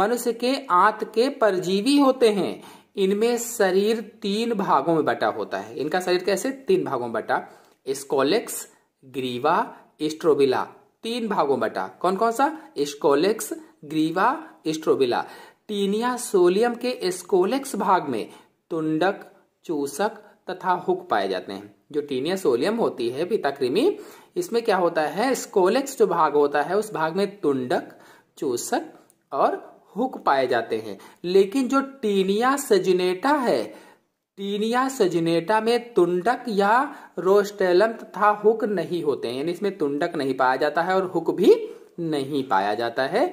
मनुष्य के आंत के परजीवी होते हैं इनमें शरीर तीन भागों में बटा होता है इनका शरीर कैसे तीन भागों में बटा स्कोलेक्स ग्रीवा स्ट्रोबिला तीन भागों में बटा कौन कौन सा स्कोलेक्स ग्रीवा स्ट्रोबिला टीनिया सोलियम के स्कोलेक्स भाग में तुंडक चूसक तथा हुक पाए जाते हैं जो टीनियस ओलियम होती है पिता कृमि इसमें क्या होता है स्कोलेक्स जो भाग होता है उस भाग में तुंडक चूसक और हुक पाए जाते हैं लेकिन जो टीनिया सजिनेटा है टीनिया सजिनेटा में तुंडक या रोस्टेलम तथा हुक नहीं होते हैं यानी इसमें तुंडक नहीं पाया जाता है और हुक भी नहीं पाया जाता है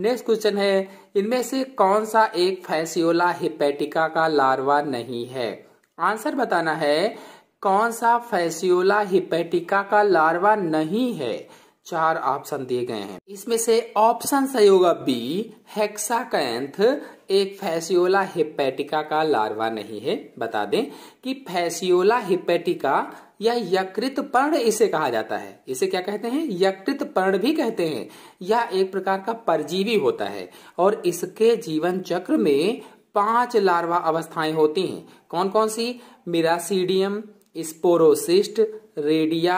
नेक्स्ट क्वेश्चन है इनमें से कौन सा एक फैसियोला हिपेटिका का लार्वा नहीं है आंसर बताना है कौन सा फैसियोला हिपेटिका का लार्वा नहीं है चार ऑप्शन दिए गए हैं इसमें से ऑप्शन सही होगा बी हेक्साकैंथ एक फैसियोला हिपेटिका का लार्वा नहीं है बता दें कि फैसियोला हिपेटिका या यकृत पर्ण इसे कहा जाता है इसे क्या कहते हैं यकृत पर्ण भी कहते हैं यह एक प्रकार का परजीवी होता है और इसके जीवन चक्र में पांच लार्वा अवस्थाएं होती हैं कौन कौन सी मिरासीडियम स्पोरोसिस्ट रेडिया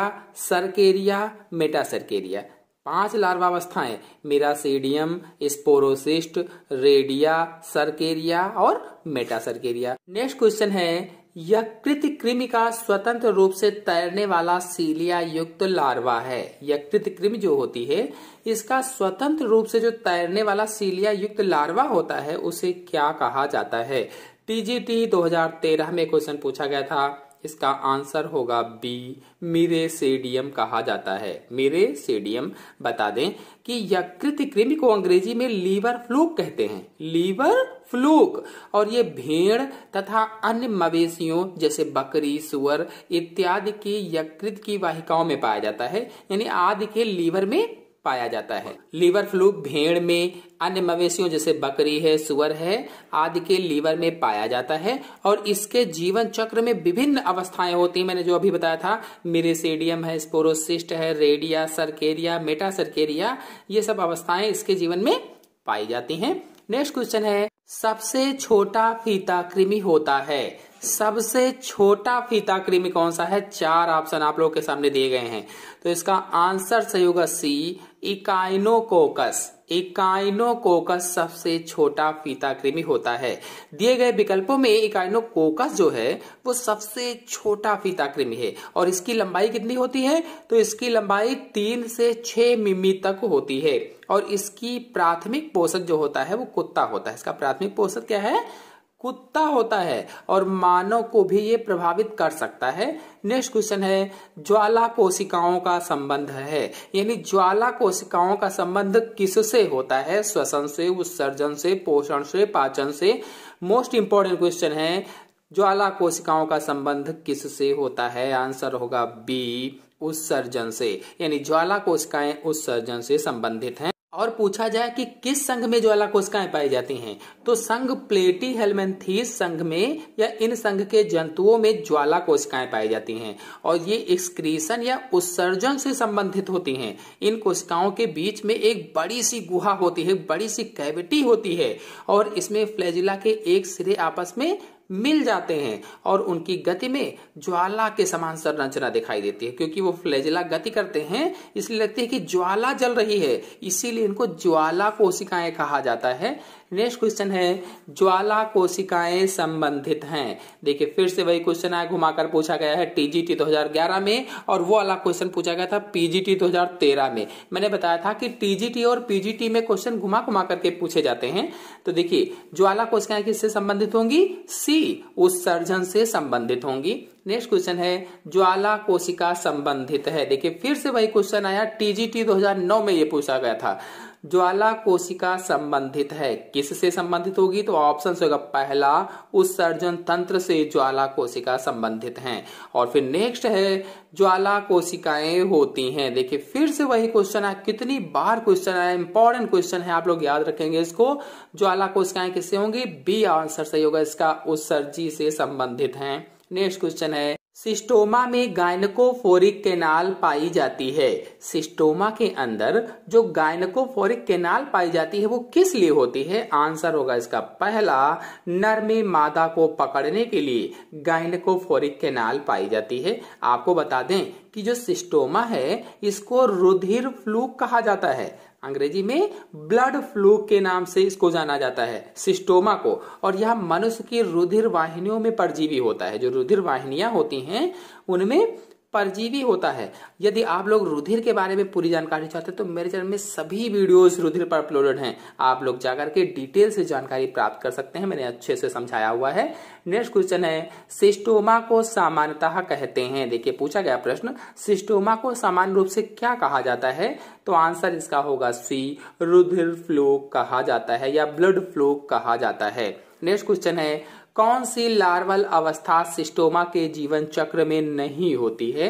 सरकेरिया मेटासरकेरिया पांच लार्वावस्थाएं मिरासीडियम स्पोरोसिस्ट रेडिया सरकेरिया और मेटासरकेरिया नेक्स्ट क्वेश्चन है यह कृत कृमि का स्वतंत्र रूप से तैरने वाला सीलिया युक्त लार्वा है यह कृत कृमि जो होती है इसका स्वतंत्र रूप से जो तैरने वाला सीलिया युक्त लार्वा होता है उसे क्या कहा जाता है टीजीटी 2013 में क्वेश्चन पूछा गया था इसका आंसर होगा बी मिरे सेडियम कहा जाता है मिरे सेडियम बता दें कि यकृत कृमि को अंग्रेजी में लीवर फ्लूक कहते हैं लीवर फ्लूक और ये भेड़ तथा अन्य मवेशियों जैसे बकरी सुअर इत्यादि की यकृत की वाहिकाओं में पाया जाता है यानी आदि के लीवर में पाया जाता है लीवर फ्लू भेड़ में अन्य मवेशियों जैसे बकरी है सुअर है आदि के लीवर में पाया जाता है और इसके जीवन चक्र में विभिन्न अवस्थाएं होती हैं मैंने जो अभी बताया था मिरेसेडियम है स्पोरोसिस्ट है रेडिया सरकेरिया मेटा सरकेरिया ये सब अवस्थाएं इसके जीवन में पाई जाती है नेक्स्ट क्वेश्चन है सबसे छोटा फीता कृमि होता है सबसे छोटा फीता कृमि कौन सा है चार ऑप्शन आप लोग के सामने दिए गए हैं तो इसका आंसर सही होगा सी इकाइनोकोकस इकाइनोकोकस सबसे छोटा फीता कृमि होता है दिए गए विकल्पों में इकाइनोकोकस जो है वो सबसे छोटा फीता कृमि है और इसकी लंबाई कितनी होती है तो इसकी लंबाई तीन से छह मिमी तक होती है और इसकी प्राथमिक पोषक जो होता है वो कुत्ता होता है इसका प्राथमिक पोषक क्या है कुत्ता होता है और मानव को भी ये प्रभावित कर सकता है नेक्स्ट क्वेश्चन है ज्वाला कोशिकाओं का संबंध है यानी ज्वाला कोशिकाओं का संबंध किससे होता है श्वसन से उत्सर्जन से पोषण से पाचन से मोस्ट इंपॉर्टेंट क्वेश्चन है ज्वाला कोशिकाओं का संबंध किससे होता है आंसर होगा बी उत्सर्जन से यानी ज्वाला कोशिकाएं उत्सर्जन से संबंधित हैं और पूछा जाए कि किस संघ में ज्वाला कोशिकाएं पाई जाती हैं तो संघ प्लेटी हेलमेंथीस संघ में या इन संघ के जंतुओं में ज्वाला कोशिकाएं पाई जाती हैं और ये एक्सक्रीशन या उत्सर्जन से संबंधित होती हैं इन कोशिकाओं के बीच में एक बड़ी सी गुहा होती है बड़ी सी कैविटी होती है और इसमें फ्लैजिला के एक सिरे आपस में मिल जाते हैं और उनकी गति में ज्वाला के समान संरचना दिखाई देती है क्योंकि वो फ्लैजिला गति करते हैं इसलिए लगती है कि ज्वाला जल रही है इसीलिए इनको ज्वाला कोशिकाएं कहा जाता है नेक्स्ट क्वेश्चन है ज्वाला कोशिकाएं संबंधित हैं देखिए फिर से वही क्वेश्चन आया घुमाकर पूछा गया है टीजीटी 2011 में और वो वाला क्वेश्चन पूछा गया था पीजीटी 2013 में मैंने बताया था कि टीजीटी और पीजीटी में क्वेश्चन घुमा घुमा करके पूछे जाते हैं तो देखिए ज्वाला कोशिकाएं किससे संबंधित होंगी सी उत्सर्जन से संबंधित होंगी नेक्स्ट क्वेश्चन है ज्वाला कोशिका संबंधित है देखिए फिर से वही क्वेश्चन आया टीजीटी 2009 में ये पूछा गया था ज्वाला कोशिका संबंधित है किससे संबंधित होगी तो ऑप्शन होगा पहला उत्सर्जन तंत्र से ज्वाला कोशिका संबंधित है और फिर नेक्स्ट है ज्वाला कोशिकाएं होती हैं देखिए फिर से वही क्वेश्चन है कितनी बार क्वेश्चन है इंपॉर्टेंट क्वेश्चन है आप लोग याद रखेंगे इसको ज्वाला कोशिकाएं किससे होंगी बी आंसर सही होगा इसका उत्सर्जी से संबंधित है नेक्स्ट क्वेश्चन है सिस्टोमा में गायनकोफोरिक केनाल पाई जाती है सिस्टोमा के अंदर जो गायनकोफोरिक केनाल पाई जाती है वो किस लिए होती है आंसर होगा इसका पहला नर में मादा को पकड़ने के लिए गायनकोफोरिक केनाल पाई जाती है आपको बता दें कि जो सिस्टोमा है इसको रुधिर फ्लू कहा जाता है अंग्रेजी में ब्लड फ्लू के नाम से इसको जाना जाता है सिस्टोमा को और यह मनुष्य की रुधिर वाहिनियों में परजीवी होता है जो रुधिर वाहिनियां होती हैं उनमें परजीवी होता है यदि आप लोग रुधिर के बारे में पूरी जानकारी चाहते हैं तो मेरे चैनल में सभी वीडियोस रुधिर पर अपलोडेड हैं आप लोग जाकर के डिटेल से जानकारी प्राप्त कर सकते हैं मैंने अच्छे से समझाया हुआ है नेक्स्ट क्वेश्चन है सिस्टोमा को सामान्यतः कहते हैं देखिए पूछा गया प्रश्न सिस्टोमा को सामान्य रूप से क्या कहा जाता है तो आंसर इसका होगा सी रुधिर फ्लो कहा जाता है या ब्लड फ्लो कहा जाता है नेक्स्ट क्वेश्चन है कौन सी लार्वल अवस्था सिस्टोमा के जीवन चक्र में नहीं होती है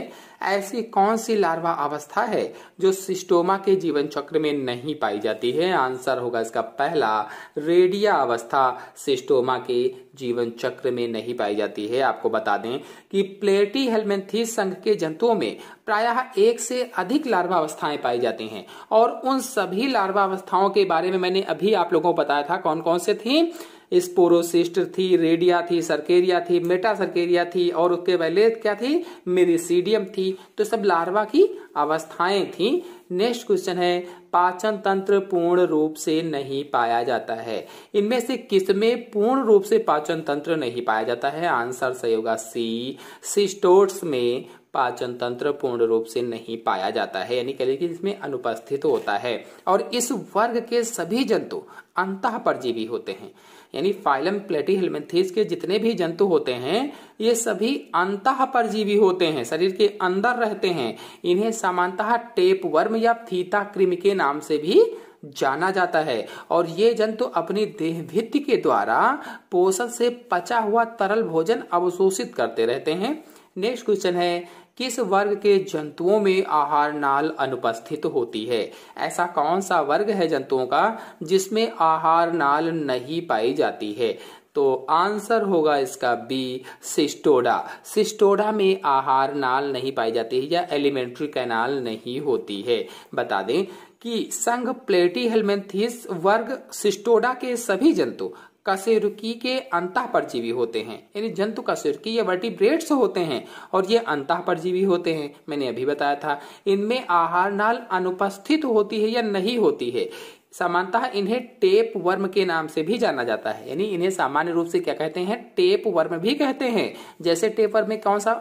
ऐसी कौन सी लार्वा अवस्था है जो सिस्टोमा के जीवन चक्र में नहीं पाई जाती है आंसर होगा इसका पहला रेडिया अवस्था सिस्टोमा के जीवन चक्र में नहीं पाई जाती है आपको बता दें कि प्लेटी हेलमेंथी संघ के जंतुओं में प्रायः एक से अधिक लार्वा अवस्थाएं पाई जाती हैं और उन सभी लार्वा अवस्थाओं के बारे में मैंने अभी आप लोगों को बताया था कौन कौन से थी स्पोरोसिस्ट थी रेडिया थी सरकेरिया थी मेटा सरकेरिया थी और उसके पहले क्या थी मेरिसीडियम थी तो सब लार्वा की अवस्थाएं थी नेक्स्ट क्वेश्चन है पाचन तंत्र पूर्ण रूप से नहीं पाया जाता है इनमें से किस में पूर्ण रूप से पाचन तंत्र नहीं पाया जाता है आंसर सही होगा सी सिस्टोर्स में पाचन तंत्र पूर्ण रूप से नहीं पाया जाता है यानी कह कि इसमें अनुपस्थित होता है और इस वर्ग के सभी जंतु अंत परजीवी होते हैं यानी फाइलम प्लेटी के जितने भी जंतु होते हैं ये सभी अंत परजीवी होते हैं शरीर के अंदर रहते हैं इन्हें सामान्यतः टेप वर्म या थीता कृमि के नाम से भी जाना जाता है और ये जंतु अपनी देह भित्ति के द्वारा पोषण से पचा हुआ तरल भोजन अवशोषित करते रहते हैं नेक्स्ट क्वेश्चन है किस वर्ग के जंतुओं में आहार नाल अनुपस्थित होती है ऐसा कौन सा वर्ग है जंतुओं का जिसमें आहार नाल नहीं पाई जाती है तो आंसर होगा इसका बी सिस्टोडा सिस्टोडा में आहार नाल नहीं पाई जाती है या एलिमेंट्री कैनाल नहीं होती है बता दें कि संघ प्लेटी हेलमेंथिस वर्ग सिस्टोडा के सभी जंतु कशेरुकी के अंत परजीवी होते हैं यानी जंतु कशेरुकी ये वर्टिब्रेट्स होते हैं और ये अंत परजीवी होते हैं मैंने अभी बताया था इनमें आहार नाल अनुपस्थित होती है या नहीं होती है सामान्यतः इन्हें टेप वर्म के नाम से भी जाना जाता है यानी इन्हें सामान्य रूप से क्या कहते हैं टेप वर्म भी कहते हैं जैसे टेप वर्म में कौन सा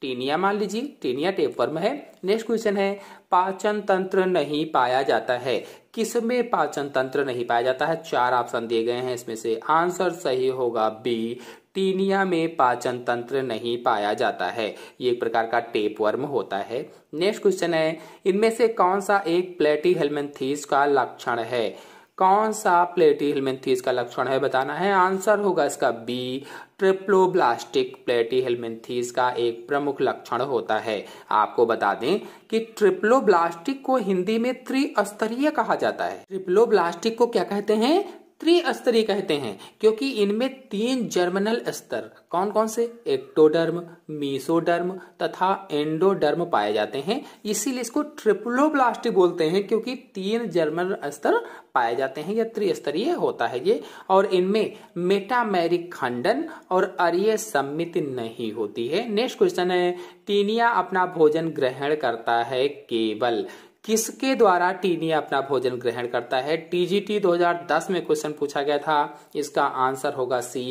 टीनिया मान लीजिए टीनिया टेप वर्म है नेक्स्ट क्वेश्चन है पाचन तंत्र नहीं पाया जाता है किसमें पाचन तंत्र नहीं पाया जाता है चार ऑप्शन दिए गए हैं इसमें से आंसर सही होगा बी टीनिया में पाचन तंत्र नहीं पाया जाता है ये एक प्रकार का टेप वर्म होता है नेक्स्ट क्वेश्चन है इनमें से कौन सा एक प्लेटी हेलमेंथीस का लक्षण है कौन सा प्लेटी हेलमेंथीस का लक्षण है बताना है आंसर होगा इसका बी ट्रिप्लोब्लास्टिक प्लेटीहेलमिंथीज का एक प्रमुख लक्षण होता है आपको बता दें कि ट्रिप्लोब्लास्टिक को हिंदी में त्रिस्तरीय कहा जाता है ट्रिप्लोब्लास्टिक को क्या कहते हैं त्रिस्तरीय कहते हैं क्योंकि इनमें तीन जर्मनल स्तर कौन कौन से एक्टोडर्म मीसोडर्म तथा एंडोडर्म पाए जाते हैं इसीलिए इसको ट्रिपलोब्लास्ट बोलते हैं क्योंकि तीन जर्मनल स्तर पाए जाते हैं या त्रिस्तरीय होता है ये और इनमें मेटामेरिक खंडन और अरिय सम्मित नहीं होती है नेक्स्ट क्वेश्चन है टीनिया अपना भोजन ग्रहण करता है केवल किसके द्वारा टीनिया अपना भोजन ग्रहण करता है टीजीटी 2010 में क्वेश्चन पूछा गया था इसका आंसर होगा सी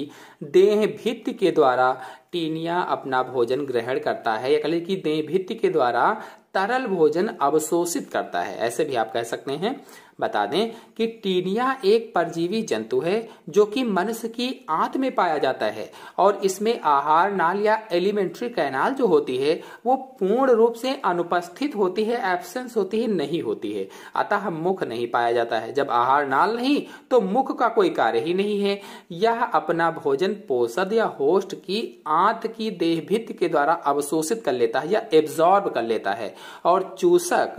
देह भित्त के द्वारा टीनिया अपना भोजन ग्रहण करता है या कि देह भित्त के द्वारा तरल भोजन अवशोषित करता है ऐसे भी आप कह सकते हैं बता दें कि टीनिया एक परजीवी जंतु है जो कि मनुष्य की आंत में पाया जाता है और इसमें आहार नाल या एलिमेंट्री कैनाल जो होती है वो पूर्ण रूप से अनुपस्थित होती है एब्सेंस होती है नहीं होती है अतः मुख नहीं पाया जाता है जब आहार नाल नहीं तो मुख का कोई कार्य ही नहीं है यह अपना भोजन पोषद या होस्ट की आंत की देह भित्त के द्वारा अवशोषित कर लेता है या एब्जॉर्ब कर लेता है और चूसक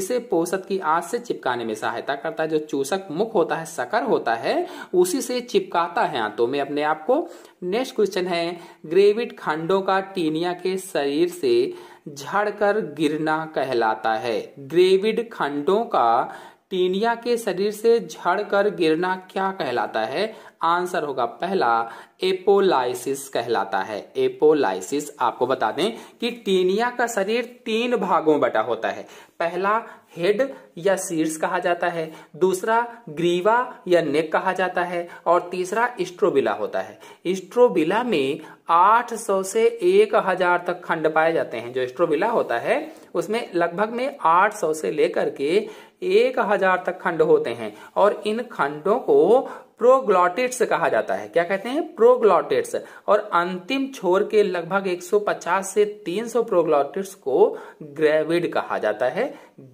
इसे पोषद की आंत से चिपकाने में सहायता सहायता करता है जो चूसक मुख होता है सकर होता है उसी से चिपकाता है आंतों में अपने आप को नेक्स्ट क्वेश्चन है ग्रेविड खंडों का टीनिया के शरीर से झड़कर गिरना कहलाता है ग्रेविड खंडों का टीनिया के शरीर से झड़कर गिरना क्या कहलाता है आंसर होगा पहला एपोलाइसिस कहलाता है एपोलाइसिस आपको बता दें कि टीनिया का शरीर तीन भागों में बटा होता है पहला हेड या शीर्ष कहा जाता है दूसरा ग्रीवा या नेक कहा जाता है और तीसरा स्ट्रोबिला होता है स्ट्रोबिला में 800 से 1000 तक खंड पाए जाते हैं जो स्ट्रोबिला होता है उसमें लगभग में 800 से लेकर के 1000 तक खंड होते हैं और इन खंडों को प्रोग्लॉटेट्स कहा जाता है क्या कहते हैं प्रोग्लॉटेट्स और अंतिम छोर के लगभग 150 से 300 प्रोग्लॉटेट्स को ग्रेविड कहा जाता है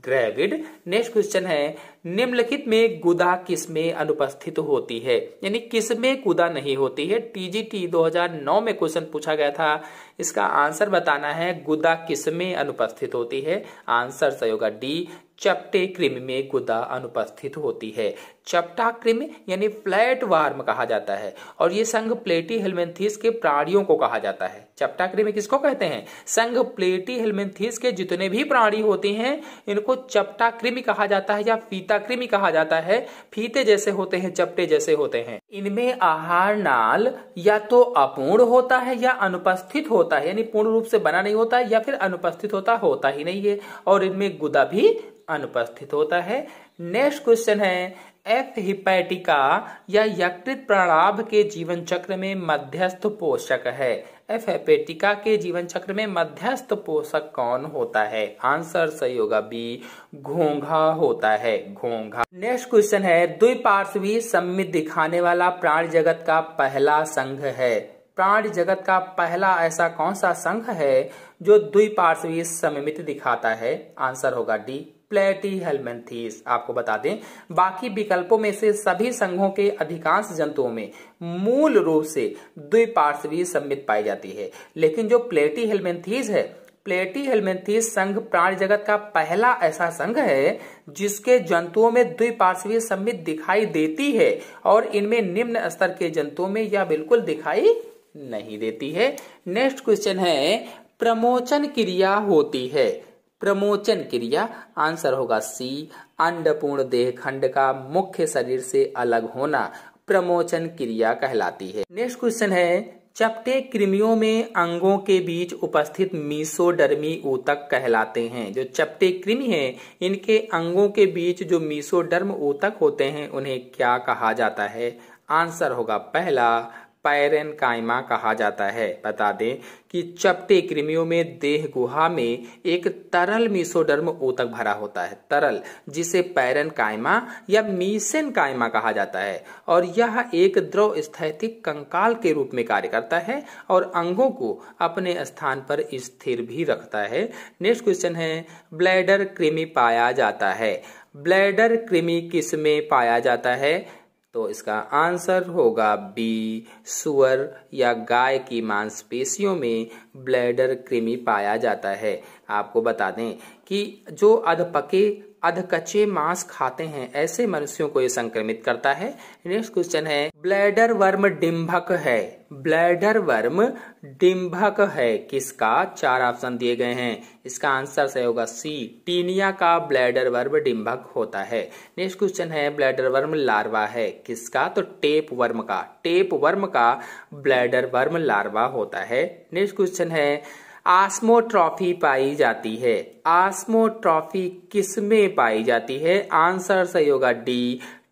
ग्रेविड नेक्स्ट क्वेश्चन है निम्नलिखित में गुदा किसमें अनुपस्थित होती है यानी किसमें गुदा नहीं होती है टीजीटी 2009 में क्वेश्चन पूछा गया था इसका आंसर बताना है गुदा किसमें अनुपस्थित होती है आंसर सही होगा डी चपटे कृमि में गुदा अनुपस्थित होती है चपटा कृमि यानी फ्लैट वार्म कहा जाता है और ये संघ प्लेटी हेलमेंथिस के प्राणियों को कहा जाता है चपटा कृमि किसको कहते हैं संघ प्लेटी हेलमेंथिस के जितने भी प्राणी होते हैं इनको चपटा कृमि कहा जाता है या फीता कृमि कहा जाता है फीते जैसे होते हैं चपटे जैसे होते हैं इनमें आहार नाल या तो अपूर्ण होता है या अनुपस्थित होता है यानी पूर्ण रूप से बना नहीं होता है या फिर अनुपस्थित होता होता ही नहीं है और इनमें गुदा भी अनुपस्थित होता है नेक्स्ट क्वेश्चन है एफ हिपैटिका या यकृत प्रणाभ के जीवन चक्र में मध्यस्थ पोषक है एफ हेपेटिका के जीवन चक्र में मध्यस्थ पोषक कौन होता है आंसर सही होगा बी घोंघा होता है घोंघा नेक्स्ट क्वेश्चन है द्विपार्श्वी सम्मित दिखाने वाला प्राण जगत का पहला संघ है प्राण जगत का पहला ऐसा कौन सा संघ है जो द्विपार्श्वी सममित दिखाता है आंसर होगा डी प्लेटी हेलमेंथीस आपको बता दें बाकी विकल्पों में से सभी संघों के अधिकांश जंतुओं में मूल रूप से द्विपार्श्वी सम्मित पाई जाती है लेकिन जो प्लेटी हेलमेंथीस है प्लेटी हेलमेंथीस संघ प्राणी जगत का पहला ऐसा संघ है जिसके जंतुओं में द्विपार्श्वी सम्मित दिखाई देती है और इनमें निम्न स्तर के जंतुओं में यह बिल्कुल दिखाई नहीं देती है नेक्स्ट क्वेश्चन है प्रमोचन क्रिया होती है प्रमोचन क्रिया आंसर होगा सी अंडपूर्ण देह खंड का मुख्य शरीर से अलग होना प्रमोचन क्रिया कहलाती है नेक्स्ट क्वेश्चन है चपटे कृमियों में अंगों के बीच उपस्थित मीसोडर्मी ऊतक कहलाते हैं जो चपटे कृमि हैं इनके अंगों के बीच जो मीसोडर्म ऊतक होते हैं उन्हें क्या कहा जाता है आंसर होगा पहला पैरन कायमा कहा जाता है बता दें कि चपटे कृमियों में देह गुहा में एक तरल मीसोडर्म ऊतक भरा होता है तरल जिसे पैरन कायमा या कायमा कहा जाता है और यह एक द्रव स्थैतिक कंकाल के रूप में कार्य करता है और अंगों को अपने स्थान पर स्थिर भी रखता है नेक्स्ट क्वेश्चन है ब्लैडर कृमि पाया जाता है ब्लैडर कृमि किस में पाया जाता है तो इसका आंसर होगा बी सुअर या गाय की मांसपेशियों में ब्लैडर कृमि पाया जाता है आपको बता दें कि जो अध पके अध कच्चे मांस खाते हैं ऐसे मनुष्यों को ये संक्रमित करता है नेक्स्ट क्वेश्चन है ब्लैडर वर्म डिम्भक है ब्लैडर वर्म डिम्भक है किसका चार ऑप्शन दिए गए हैं इसका आंसर सही होगा सी टीनिया का ब्लैडर वर्म डिम्भक होता है नेक्स्ट क्वेश्चन है ब्लैडर वर्म लार्वा है किसका तो टेप वर्म का टेप वर्म का ब्लैडर वर्म लार्वा होता है नेक्स्ट क्वेश्चन है आस्मोट्रॉफी पाई जाती है आस्मोट्रॉफी किस में पाई जाती है आंसर सही होगा डी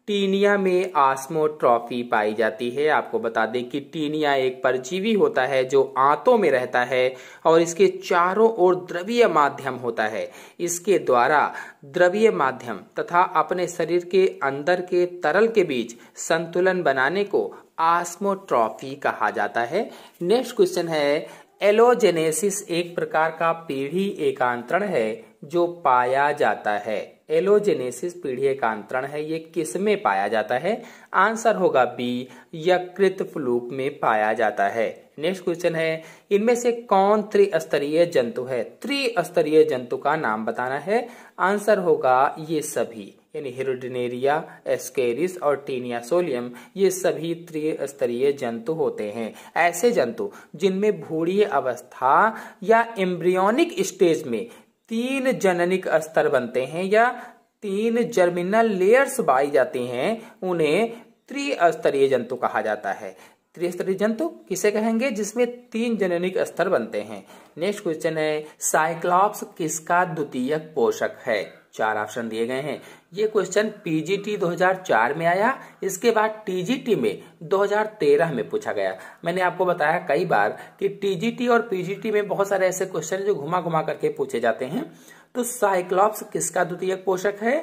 टीनिया में आस्मोट्रॉफी पाई जाती है आपको बता दें कि टीनिया एक परजीवी होता है जो आंतों में रहता है और इसके चारों ओर द्रवीय माध्यम होता है इसके द्वारा द्रवीय माध्यम तथा अपने शरीर के अंदर के तरल के बीच संतुलन बनाने को आस्मोट्रॉफी कहा जाता है नेक्स्ट क्वेश्चन है एलोजेनेसिस एक प्रकार का पीढ़ी एकांतरण है जो पाया जाता है एलोजेनेसिस पीढ़ी एकांतरण है ये किस में पाया जाता है आंसर होगा बी यकृत फ्लूक में पाया जाता है नेक्स्ट क्वेश्चन है इनमें से कौन त्रिस्तरीय जंतु है त्रिस्तरीय जंतु का नाम बताना है आंसर होगा ये सभी यानी हिरोडिनेरिया एस्केरिस और टीनियासोलियम ये सभी त्रिस्तरीय जंतु होते हैं ऐसे जंतु जिनमें भूड़ीय अवस्था या एम्ब्रियोनिक स्टेज में तीन जननिक स्तर बनते हैं या तीन जर्मिनल लेयर्स पाई जाती हैं उन्हें त्रिस्तरीय जंतु कहा जाता है त्रिस्तरीय जंतु किसे कहेंगे जिसमें तीन जननिक स्तर बनते हैं नेक्स्ट क्वेश्चन है साइक्लॉप्स किसका द्वितीयक पोषक है चार ऑप्शन दिए गए हैं ये क्वेश्चन पीजीटी 2004 में आया इसके बाद टीजीटी में 2013 में पूछा गया मैंने आपको बताया कई बार कि टीजीटी और पीजीटी में बहुत सारे ऐसे क्वेश्चन जो घुमा घुमा करके पूछे जाते हैं तो साइक्लॉप्स किसका द्वितीय पोषक है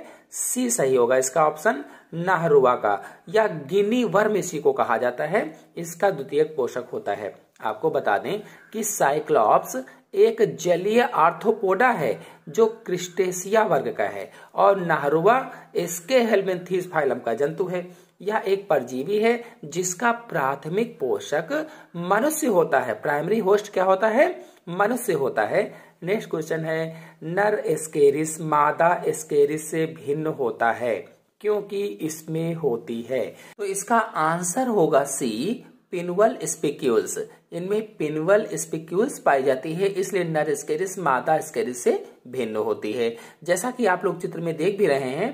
सी सही होगा इसका ऑप्शन नाहरुआ का या गिनी वर्म इसी को कहा जाता है इसका द्वितीय पोषक होता है आपको बता दें कि साइक्लॉप्स एक जलीय आर्थोपोडा है जो क्रिस्टेसिया वर्ग का है और नाहरुआ इसके हेलमेंथीज फाइलम का जंतु है यह एक परजीवी है जिसका प्राथमिक पोषक मनुष्य होता है प्राइमरी होस्ट क्या होता है मनुष्य होता है नेक्स्ट क्वेश्चन है नर एस्केरिस मादा एस्केरिस से भिन्न होता है क्योंकि इसमें होती है तो इसका आंसर होगा सी पिनवल स्पिक्यूल्स इनमें पिनवल स्पिक्यूल्स पाई जाती है इसलिए नर स्केरिस मादा स्केरिस से भिन्न होती है जैसा कि आप लोग चित्र में देख भी रहे हैं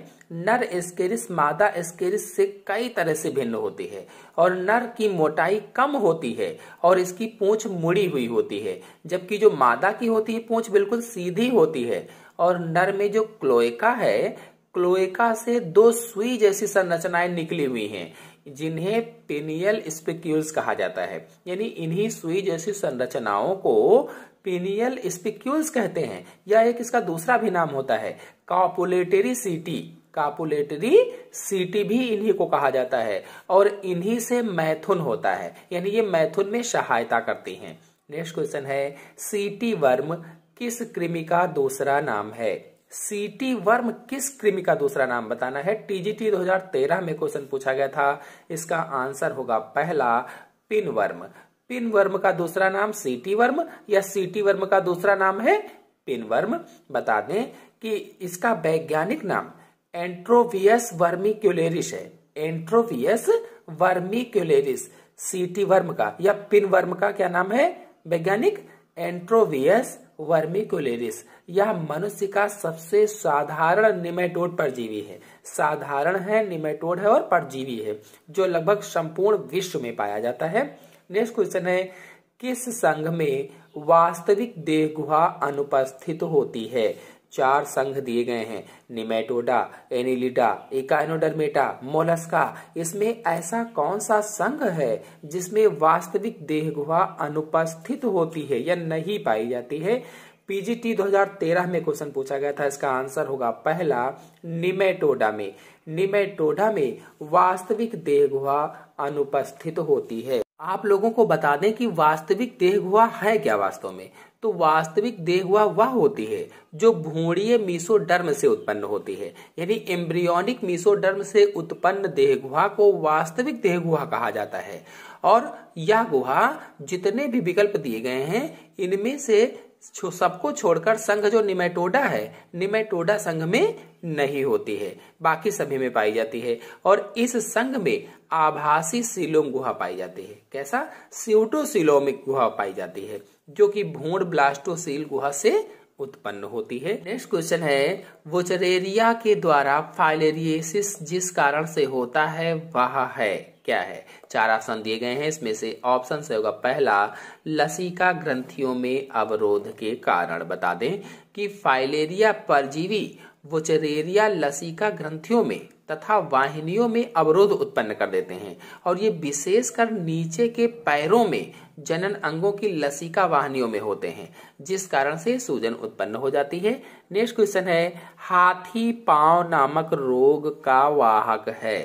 नर स्केरिस मादा स्केरिस से कई तरह से भिन्न होती है और नर की मोटाई कम होती है और इसकी पूंछ मुड़ी हुई होती है जबकि जो मादा की होती है पूंछ बिल्कुल सीधी होती है और नर में जो क्लोएका है क्लोएका से दो सुई जैसी संरचनाएं निकली हुई हैं जिन्हें पिनियल स्पिक्यूल्स कहा जाता है यानी इन्हीं सुई जैसी संरचनाओं को पिनियल स्पिक्यूल्स कहते हैं या एक इसका दूसरा भी नाम होता है कॉपुलेटरी सीटी कापुलेटरी सीटी भी इन्हीं को कहा जाता है और इन्हीं से मैथुन होता है यानी ये मैथुन में सहायता करती हैं नेक्स्ट क्वेश्चन है सीटी वर्म किस कृमि का दूसरा नाम है सीटी वर्म किस कृमि का दूसरा नाम बताना है टीजीटी 2013 में क्वेश्चन पूछा गया था इसका आंसर होगा पहला पिन वर्म पिन वर्म का दूसरा नाम सीटी वर्म या सीटी वर्म का दूसरा नाम है पिन वर्म बता दें कि इसका वैज्ञानिक नाम एंट्रोवियस वर्मिक्यूलेरिस है एंट्रोवियस वर्मिक्यूलेरिस सीटी वर्म का या पिन वर्म का क्या नाम है वैज्ञानिक एंट्रोवियस वर्मिकुलेरिस यह मनुष्य का सबसे साधारण निमेटोड परजीवी है साधारण है निमेटोड है और परजीवी है जो लगभग संपूर्ण विश्व में पाया जाता है नेक्स्ट क्वेश्चन है किस संघ में वास्तविक देह गुहा अनुपस्थित होती है चार संघ दिए गए हैं निमेटोडा एनिलिडा इकाइनोडर्मेटा मोलस्का इसमें ऐसा कौन सा संघ है जिसमें वास्तविक देह गुहा अनुपस्थित होती है या नहीं पाई जाती है पीजीटी 2013 में क्वेश्चन पूछा गया था इसका आंसर होगा पहला निमेटोडा में निमेटोडा में वास्तविक देह गुहा अनुपस्थित होती है आप लोगों को बता दें कि वास्तविक देह गुहा है क्या वास्तव में तो वास्तविक देहवा वह होती है जो भूणीय मीसोडर्म से उत्पन्न होती है यानी एम्ब्रियोनिक मीसोडर्म से उत्पन्न देहगुहा को वास्तविक देह गुहा कहा जाता है और यह गुहा जितने भी विकल्प दिए गए हैं इनमें से सबको छोड़कर संघ जो निमेटोडा है निमेटोडा संघ में नहीं होती है बाकी सभी में पाई जाती है और इस संघ में आभासी सिलोम गुहा पाई जाती है कैसा स्यूटोसिलोमिक गुहा पाई जाती है जो कि भूण ब्लास्टोसील गुहा से उत्पन्न होती है नेक्स्ट क्वेश्चन है वोचरेरिया के द्वारा फाइलेरियसिस जिस कारण से होता है वह है क्या है चार ऑप्शन दिए गए हैं इसमें से ऑप्शन से होगा पहला लसिका ग्रंथियों में अवरोध के कारण बता दें कि फाइलेरिया परजीवी वोचरेरिया लसिका ग्रंथियों में तथा वाहिनियों में अवरोध उत्पन्न कर देते हैं और ये विशेषकर नीचे के पैरों में जनन अंगों की लसिका वाहनियों में होते हैं जिस कारण से सूजन उत्पन्न हो जाती है नेक्स्ट क्वेश्चन है हाथी पांव नामक रोग का वाहक है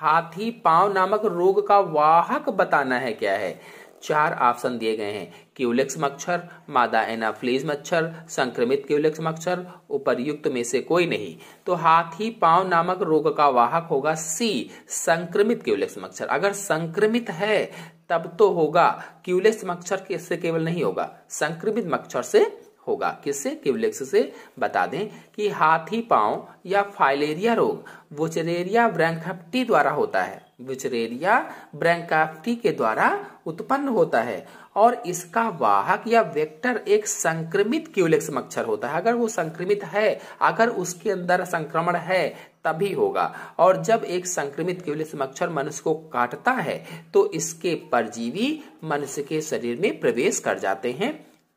हाथी पांव नामक रोग का वाहक बताना है क्या है चार ऑप्शन दिए गए हैं क्यूलेक्स मच्छर मादा एनाफ्लीज मच्छर संक्रमित क्यूलेक्स मच्छर उपरयुक्त में से कोई नहीं तो हाथी पांव नामक रोग का वाहक होगा सी संक्रमित क्यूलेक्स मच्छर अगर संक्रमित है तब तो होगा क्यूलेक्स मच्छर किससे केवल नहीं होगा संक्रमित मच्छर से होगा किससे क्यूलेक्स से बता दें कि हाथी पांव या फाइलेरिया रोग वुचरेरिया ब्रैंकटी द्वारा होता है विचरेरिया ब्रैंकाफ्टी के द्वारा उत्पन्न होता है और इसका वाहक या वेक्टर एक संक्रमित क्यूलेक्स मच्छर होता है अगर वो संक्रमित है अगर उसके अंदर संक्रमण है तभी होगा और जब एक संक्रमित क्यूलेक्स मच्छर मनुष्य को काटता है तो इसके परजीवी मनुष्य के शरीर में प्रवेश कर जाते हैं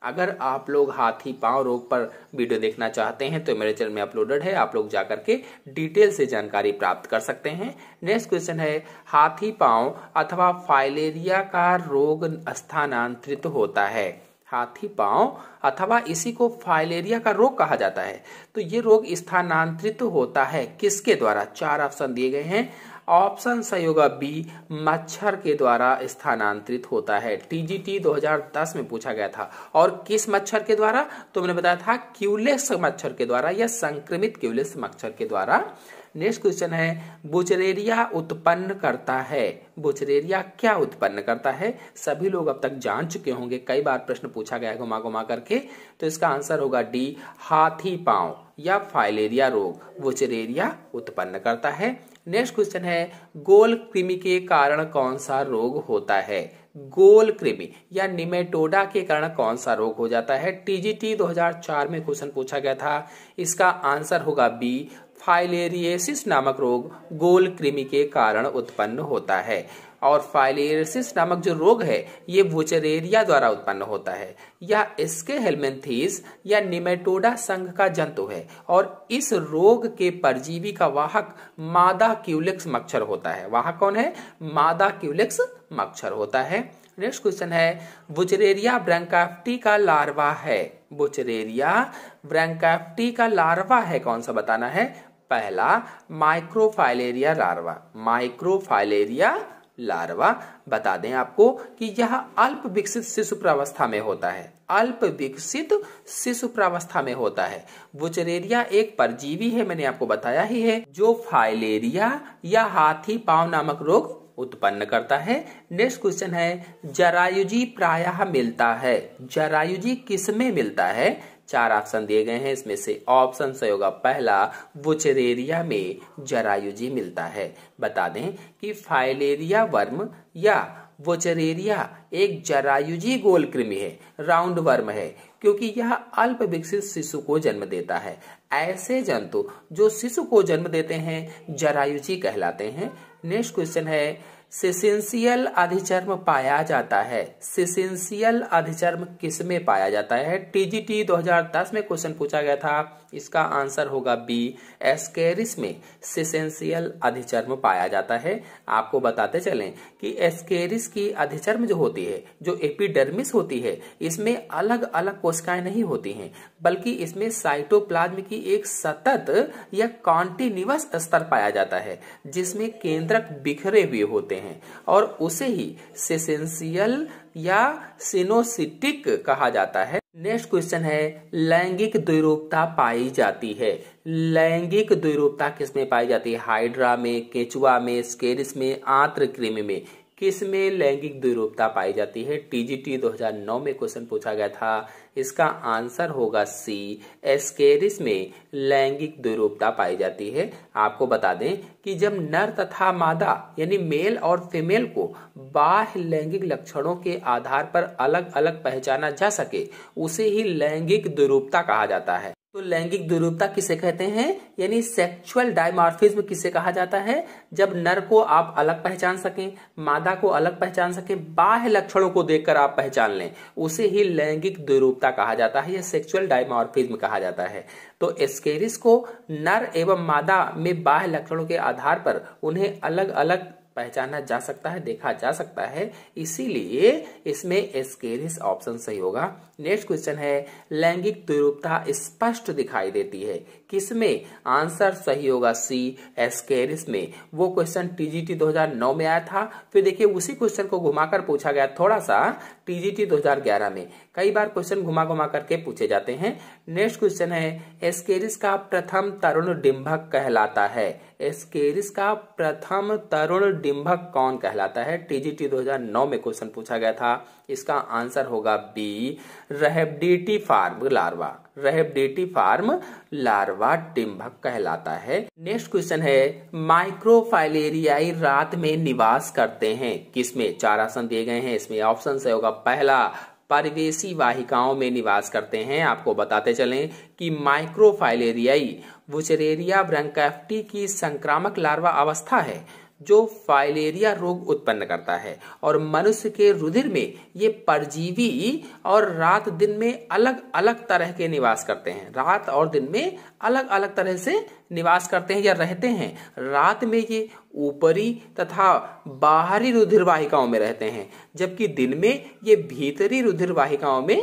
अगर आप लोग हाथी पांव रोग पर वीडियो देखना चाहते हैं तो मेरे चैनल में अपलोडेड है आप लोग जाकर के डिटेल से जानकारी प्राप्त कर सकते हैं नेक्स्ट क्वेश्चन है हाथी पांव अथवा फाइलेरिया का रोग स्थानांतरित होता है हाथी पांव अथवा इसी को फाइलेरिया का रोग कहा जाता है तो ये रोग स्थानांतरित होता है किसके द्वारा चार ऑप्शन दिए गए हैं ऑप्शन सही होगा बी मच्छर के द्वारा स्थानांतरित होता है टीजीटी 2010 में पूछा गया था और किस मच्छर के द्वारा तो मैंने बताया था क्यूलेस मच्छर के द्वारा या संक्रमित क्यूलेस मच्छर के द्वारा नेक्स्ट क्वेश्चन है बुचरेरिया उत्पन्न करता है बुचरेरिया क्या उत्पन्न करता है सभी लोग अब तक जान चुके होंगे कई बार प्रश्न पूछा गया है घुमा घुमा करके तो इसका आंसर होगा डी हाथी पांव या फाइलेरिया रोग बुचरेरिया उत्पन्न करता है नेक्स्ट क्वेश्चन है गोल कृमि के कारण कौन सा रोग होता है गोल कृमि या निमेटोडा के कारण कौन सा रोग हो जाता है टीजीटी 2004 में क्वेश्चन पूछा गया था इसका आंसर होगा बी फाइलेरिएसिस नामक रोग गोल कृमि के कारण उत्पन्न होता है और फाइलेरिसिस नामक जो रोग है ये वोचरेरिया द्वारा उत्पन्न होता है यह इसके हेलमेंथीस या निमेटोडा संघ का जंतु है और इस रोग के परजीवी का वाहक मादा क्यूलिक्स मच्छर होता है वाहक कौन है मादा क्यूलिक्स मच्छर होता है नेक्स्ट क्वेश्चन है बुचरेरिया ब्रैंकाफ्टी का लार्वा है बुचरेरिया ब्रैंकाफ्टी का लार्वा है कौन सा बताना है पहला माइक्रोफाइलेरिया लार्वा माइक्रोफाइलेरिया लार्वा बता दें आपको कि यह अल्प विकसित शिशु प्रावस्था में होता है अल्प विकसित शिशु प्रावस्था में होता है बुचरेरिया एक परजीवी है मैंने आपको बताया ही है जो फाइलेरिया या हाथी पाव नामक रोग उत्पन्न करता है नेक्स्ट क्वेश्चन है जरायुजी प्रायः मिलता है जरायुजी किस में मिलता है चार ऑप्शन दिए गए हैं इसमें से ऑप्शन सही होगा पहला वुचरेरिया में जरायुजी मिलता है बता दें कि फाइलेरिया वर्म या वोचरेरिया एक जरायुजी गोल कृमि है राउंड वर्म है क्योंकि यह अल्प विकसित शिशु को जन्म देता है ऐसे जंतु जो शिशु को जन्म देते हैं जरायुजी कहलाते हैं नेक्स्ट क्वेश्चन है सिसेंशियल अधिचर्म पाया जाता है सिसेंशियल अधिचर्म किस में पाया जाता है टीजीटी 2010 में क्वेश्चन पूछा गया था इसका आंसर होगा बी एस्केरिस में सिसेंशियल अधिचर्म पाया जाता है आपको बताते चलें कि एस्केरिस की अधिचर्म जो होती है जो एपिडर्मिस होती है इसमें अलग अलग कोशिकाएं नहीं होती हैं बल्कि इसमें साइटोप्लाज्म की एक सतत या कॉन्टिन्यूस स्तर पाया जाता है जिसमें केंद्रक बिखरे हुए होते हैं हैं और उसे ही सेसेंशियल या सिनोसिटिक कहा जाता है नेक्स्ट क्वेश्चन है लैंगिक द्विरूपता पाई जाती है लैंगिक द्विरूपता किसमें पाई जाती है हाइड्रा में केचुआ में स्केरिस में आंत्र कृमि में किसमें लैंगिक द्विरूपता पाई जाती है टीजीटी 2009 में क्वेश्चन पूछा गया था इसका आंसर होगा सी एस्केरिस में लैंगिक द्विरूपता पाई जाती है आपको बता दें कि जब नर तथा मादा यानी मेल और फीमेल को बाह्य लैंगिक लक्षणों के आधार पर अलग अलग पहचाना जा सके उसे ही लैंगिक द्विरूपता कहा जाता है तो लैंगिक दुरूपता किसे कहते हैं यानी सेक्सुअल डायमार्फिज्म किसे कहा जाता है जब नर को आप अलग पहचान सकें मादा को अलग पहचान सकें बाह्य लक्षणों को देखकर आप पहचान लें उसे ही लैंगिक दुरूपता कहा जाता है या सेक्सुअल डायमार्फिज्म कहा जाता है तो एस्केरिस को नर एवं मादा में बाह्य लक्षणों के आधार पर उन्हें अलग अलग पहचाना जा सकता है देखा जा सकता है इसीलिए इसमें एस्केरिस ऑप्शन सही होगा नेक्स्ट क्वेश्चन है लैंगिक द्विरूपता स्पष्ट दिखाई देती है किसमें आंसर सही होगा सी एस्केरिस में वो क्वेश्चन टीजीटी 2009 में आया था फिर देखिए उसी क्वेश्चन को घुमाकर पूछा गया थोड़ा सा टीजीटी 2011 में कई बार क्वेश्चन घुमा घुमा करके पूछे जाते हैं नेक्स्ट क्वेश्चन है एस्केरिस का प्रथम तरुण डिम्भक कहलाता है एस्केरिस का प्रथम तरुण डिम्भक कौन कहलाता है टीजीटी 2009 में क्वेश्चन पूछा गया था इसका आंसर होगा B rhabditiform larva rhabditiform larva टिम्भक कहलाता है नेक्स्ट क्वेश्चन है माइक्रोफाइलेरियाई रात में निवास करते हैं किसमें चार आसन दिए गए हैं इसमें ऑप्शन होगा पहला परिवेशी वाहिकाओं में निवास करते हैं आपको बताते चलें कि माइक्रोफाइलेरियाई वुचरेरिया ब्रंकैफ्टी की संक्रामक लार्वा अवस्था है जो फाइलेरिया रोग उत्पन्न करता है और मनुष्य के रुधिर में ये परजीवी और रात दिन में अलग अलग तरह के निवास करते हैं रात और दिन में अलग अलग तरह से निवास करते हैं या रहते हैं रात में ये ऊपरी तथा बाहरी रुधिर वाहिकाओं में रहते हैं जबकि दिन में ये भीतरी रुधिर वाहिकाओं में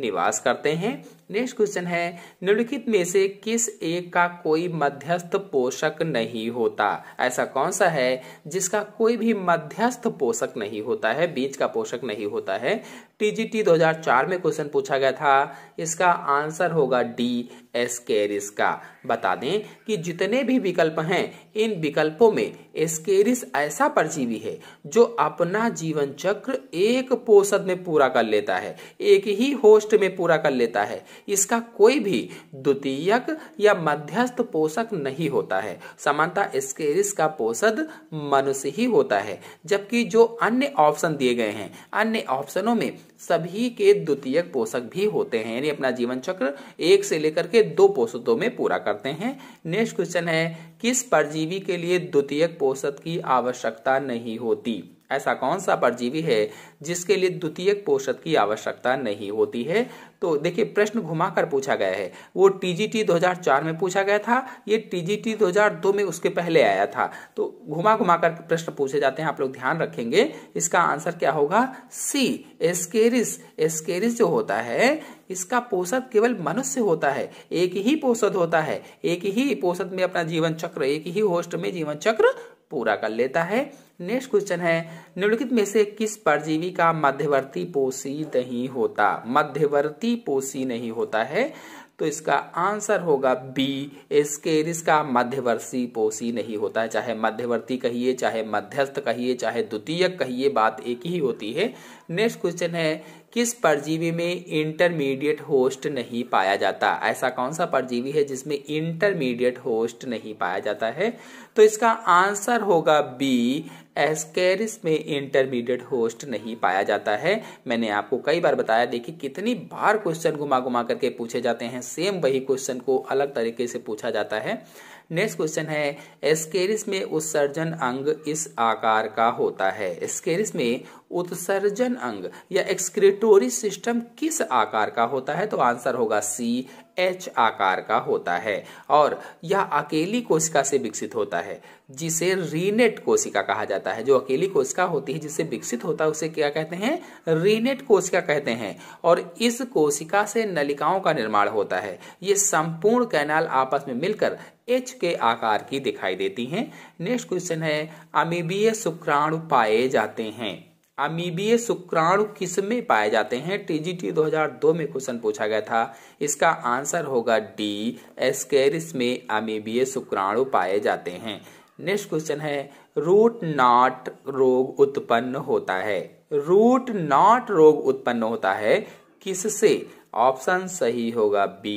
निवास करते हैं नेक्स्ट क्वेश्चन है निम्नलिखित में से किस एक का कोई मध्यस्थ पोषक नहीं होता ऐसा कौन सा है जिसका कोई भी मध्यस्थ पोषक नहीं होता है बीज का पोषक नहीं होता है टीजीटी 2004 में क्वेश्चन पूछा गया था इसका आंसर होगा डी एस्केरिस का बता दें कि जितने भी विकल्प हैं इन विकल्पों में एस्केरिस ऐसा परजीवी है जो अपना जीवन चक्र एक पोषद में पूरा कर लेता है एक ही होस्ट में पूरा कर लेता है इसका कोई भी द्वितीयक या मध्यस्थ पोषक नहीं होता है समानता एस्केरिस का पोषद मनुष्य ही होता है जबकि जो अन्य ऑप्शन दिए गए हैं अन्य ऑप्शनों में सभी के द्वितीय पोषक भी होते हैं यानी अपना जीवन चक्र एक से लेकर के दो पोषकों में पूरा करते हैं नेक्स्ट क्वेश्चन है किस परजीवी के लिए द्वितीय पोषक की आवश्यकता नहीं होती ऐसा कौन सा परजीवी है जिसके लिए द्वितीय पोषक की आवश्यकता नहीं होती है तो देखिए प्रश्न घुमाकर पूछा गया है वो टीजीटी 2004 में पूछा गया था ये टीजीटी 2002 में उसके पहले आया था तो घुमा घुमा कर प्रश्न पूछे जाते हैं आप लोग ध्यान रखेंगे इसका आंसर क्या होगा सी एस्केरिस एस्केरिस जो होता है इसका पोषक केवल मनुष्य होता है एक ही पोषद होता है एक ही पोषद में अपना जीवन चक्र एक ही होस्ट में जीवन चक्र पूरा कर लेता है नेक्स्ट क्वेश्चन है निम्नलिखित में से किस परजीवी का मध्यवर्ती पोषी नहीं होता मध्यवर्ती पोषी नहीं होता है तो इसका आंसर होगा बी एस्केरिस का मध्यवर्ती पोषी नहीं होता है चाहे मध्यवर्ती कहिए चाहे मध्यस्थ कहिए चाहे द्वितीयक कहिए बात एक ही होती है नेक्स्ट क्वेश्चन है किस परजीवी में इंटरमीडिएट होस्ट नहीं पाया जाता ऐसा कौन सा परजीवी है जिसमें इंटरमीडिएट होस्ट नहीं पाया जाता है तो इसका आंसर होगा बी एस्केरिस में इंटरमीडिएट होस्ट नहीं पाया जाता है मैंने आपको कई बार बताया देखिए कितनी बार क्वेश्चन घुमा घुमा करके पूछे जाते हैं सेम वही क्वेश्चन को अलग तरीके से पूछा जाता है नेक्स्ट क्वेश्चन है एस्केरिस में उत्सर्जन अंग इस आकार का होता है एस्केरिस में उत्सर्जन अंग या एक्सक्रेटोरी सिस्टम किस आकार का होता है तो आंसर होगा सी एच आकार का होता है और यह अकेली कोशिका से विकसित होता है जिसे रीनेट कोशिका कहा जाता है जो अकेली कोशिका होती है जिससे विकसित होता है उसे क्या कहते हैं रीनेट कोशिका कहते हैं और इस कोशिका से नलिकाओं का निर्माण होता है ये संपूर्ण कैनाल आपस में मिलकर एच के आकार की दिखाई देती हैं नेक्स्ट क्वेश्चन है अमीबीय शुक्राणु पाए जाते हैं अमीबीय शुक्राणु किस में पाए जाते हैं टीजीटी 2002 में क्वेश्चन पूछा गया था इसका आंसर होगा डी एस्केरिस में अमीबीय शुक्राणु पाए जाते हैं नेक्स्ट क्वेश्चन है रूट नॉट रोग उत्पन्न होता है रूट नॉट रोग उत्पन्न होता है किससे ऑप्शन सही होगा बी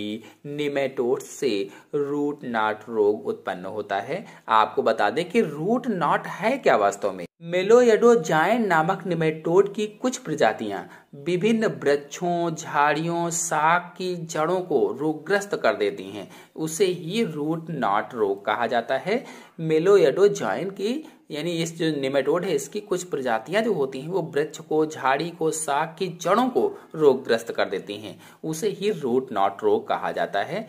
निमेटोड से रूट नॉट रोग उत्पन्न होता है आपको बता दें कि रूट नॉट है क्या वास्तव में मेलोयडो जायन नामक निमेटोड की कुछ प्रजातियां विभिन्न वृक्षों झाड़ियों साग की जड़ों को रोगग्रस्त कर देती हैं उसे ही रूट नॉट रोग कहा जाता है मेलोयडो मेलोयडोजाइन की यानी इस जो निमेटोड है इसकी कुछ प्रजातियां जो होती हैं वो वृक्ष को झाड़ी को साग की जड़ों को रोगग्रस्त कर देती हैं उसे ही रूट नॉट रोग कहा जाता है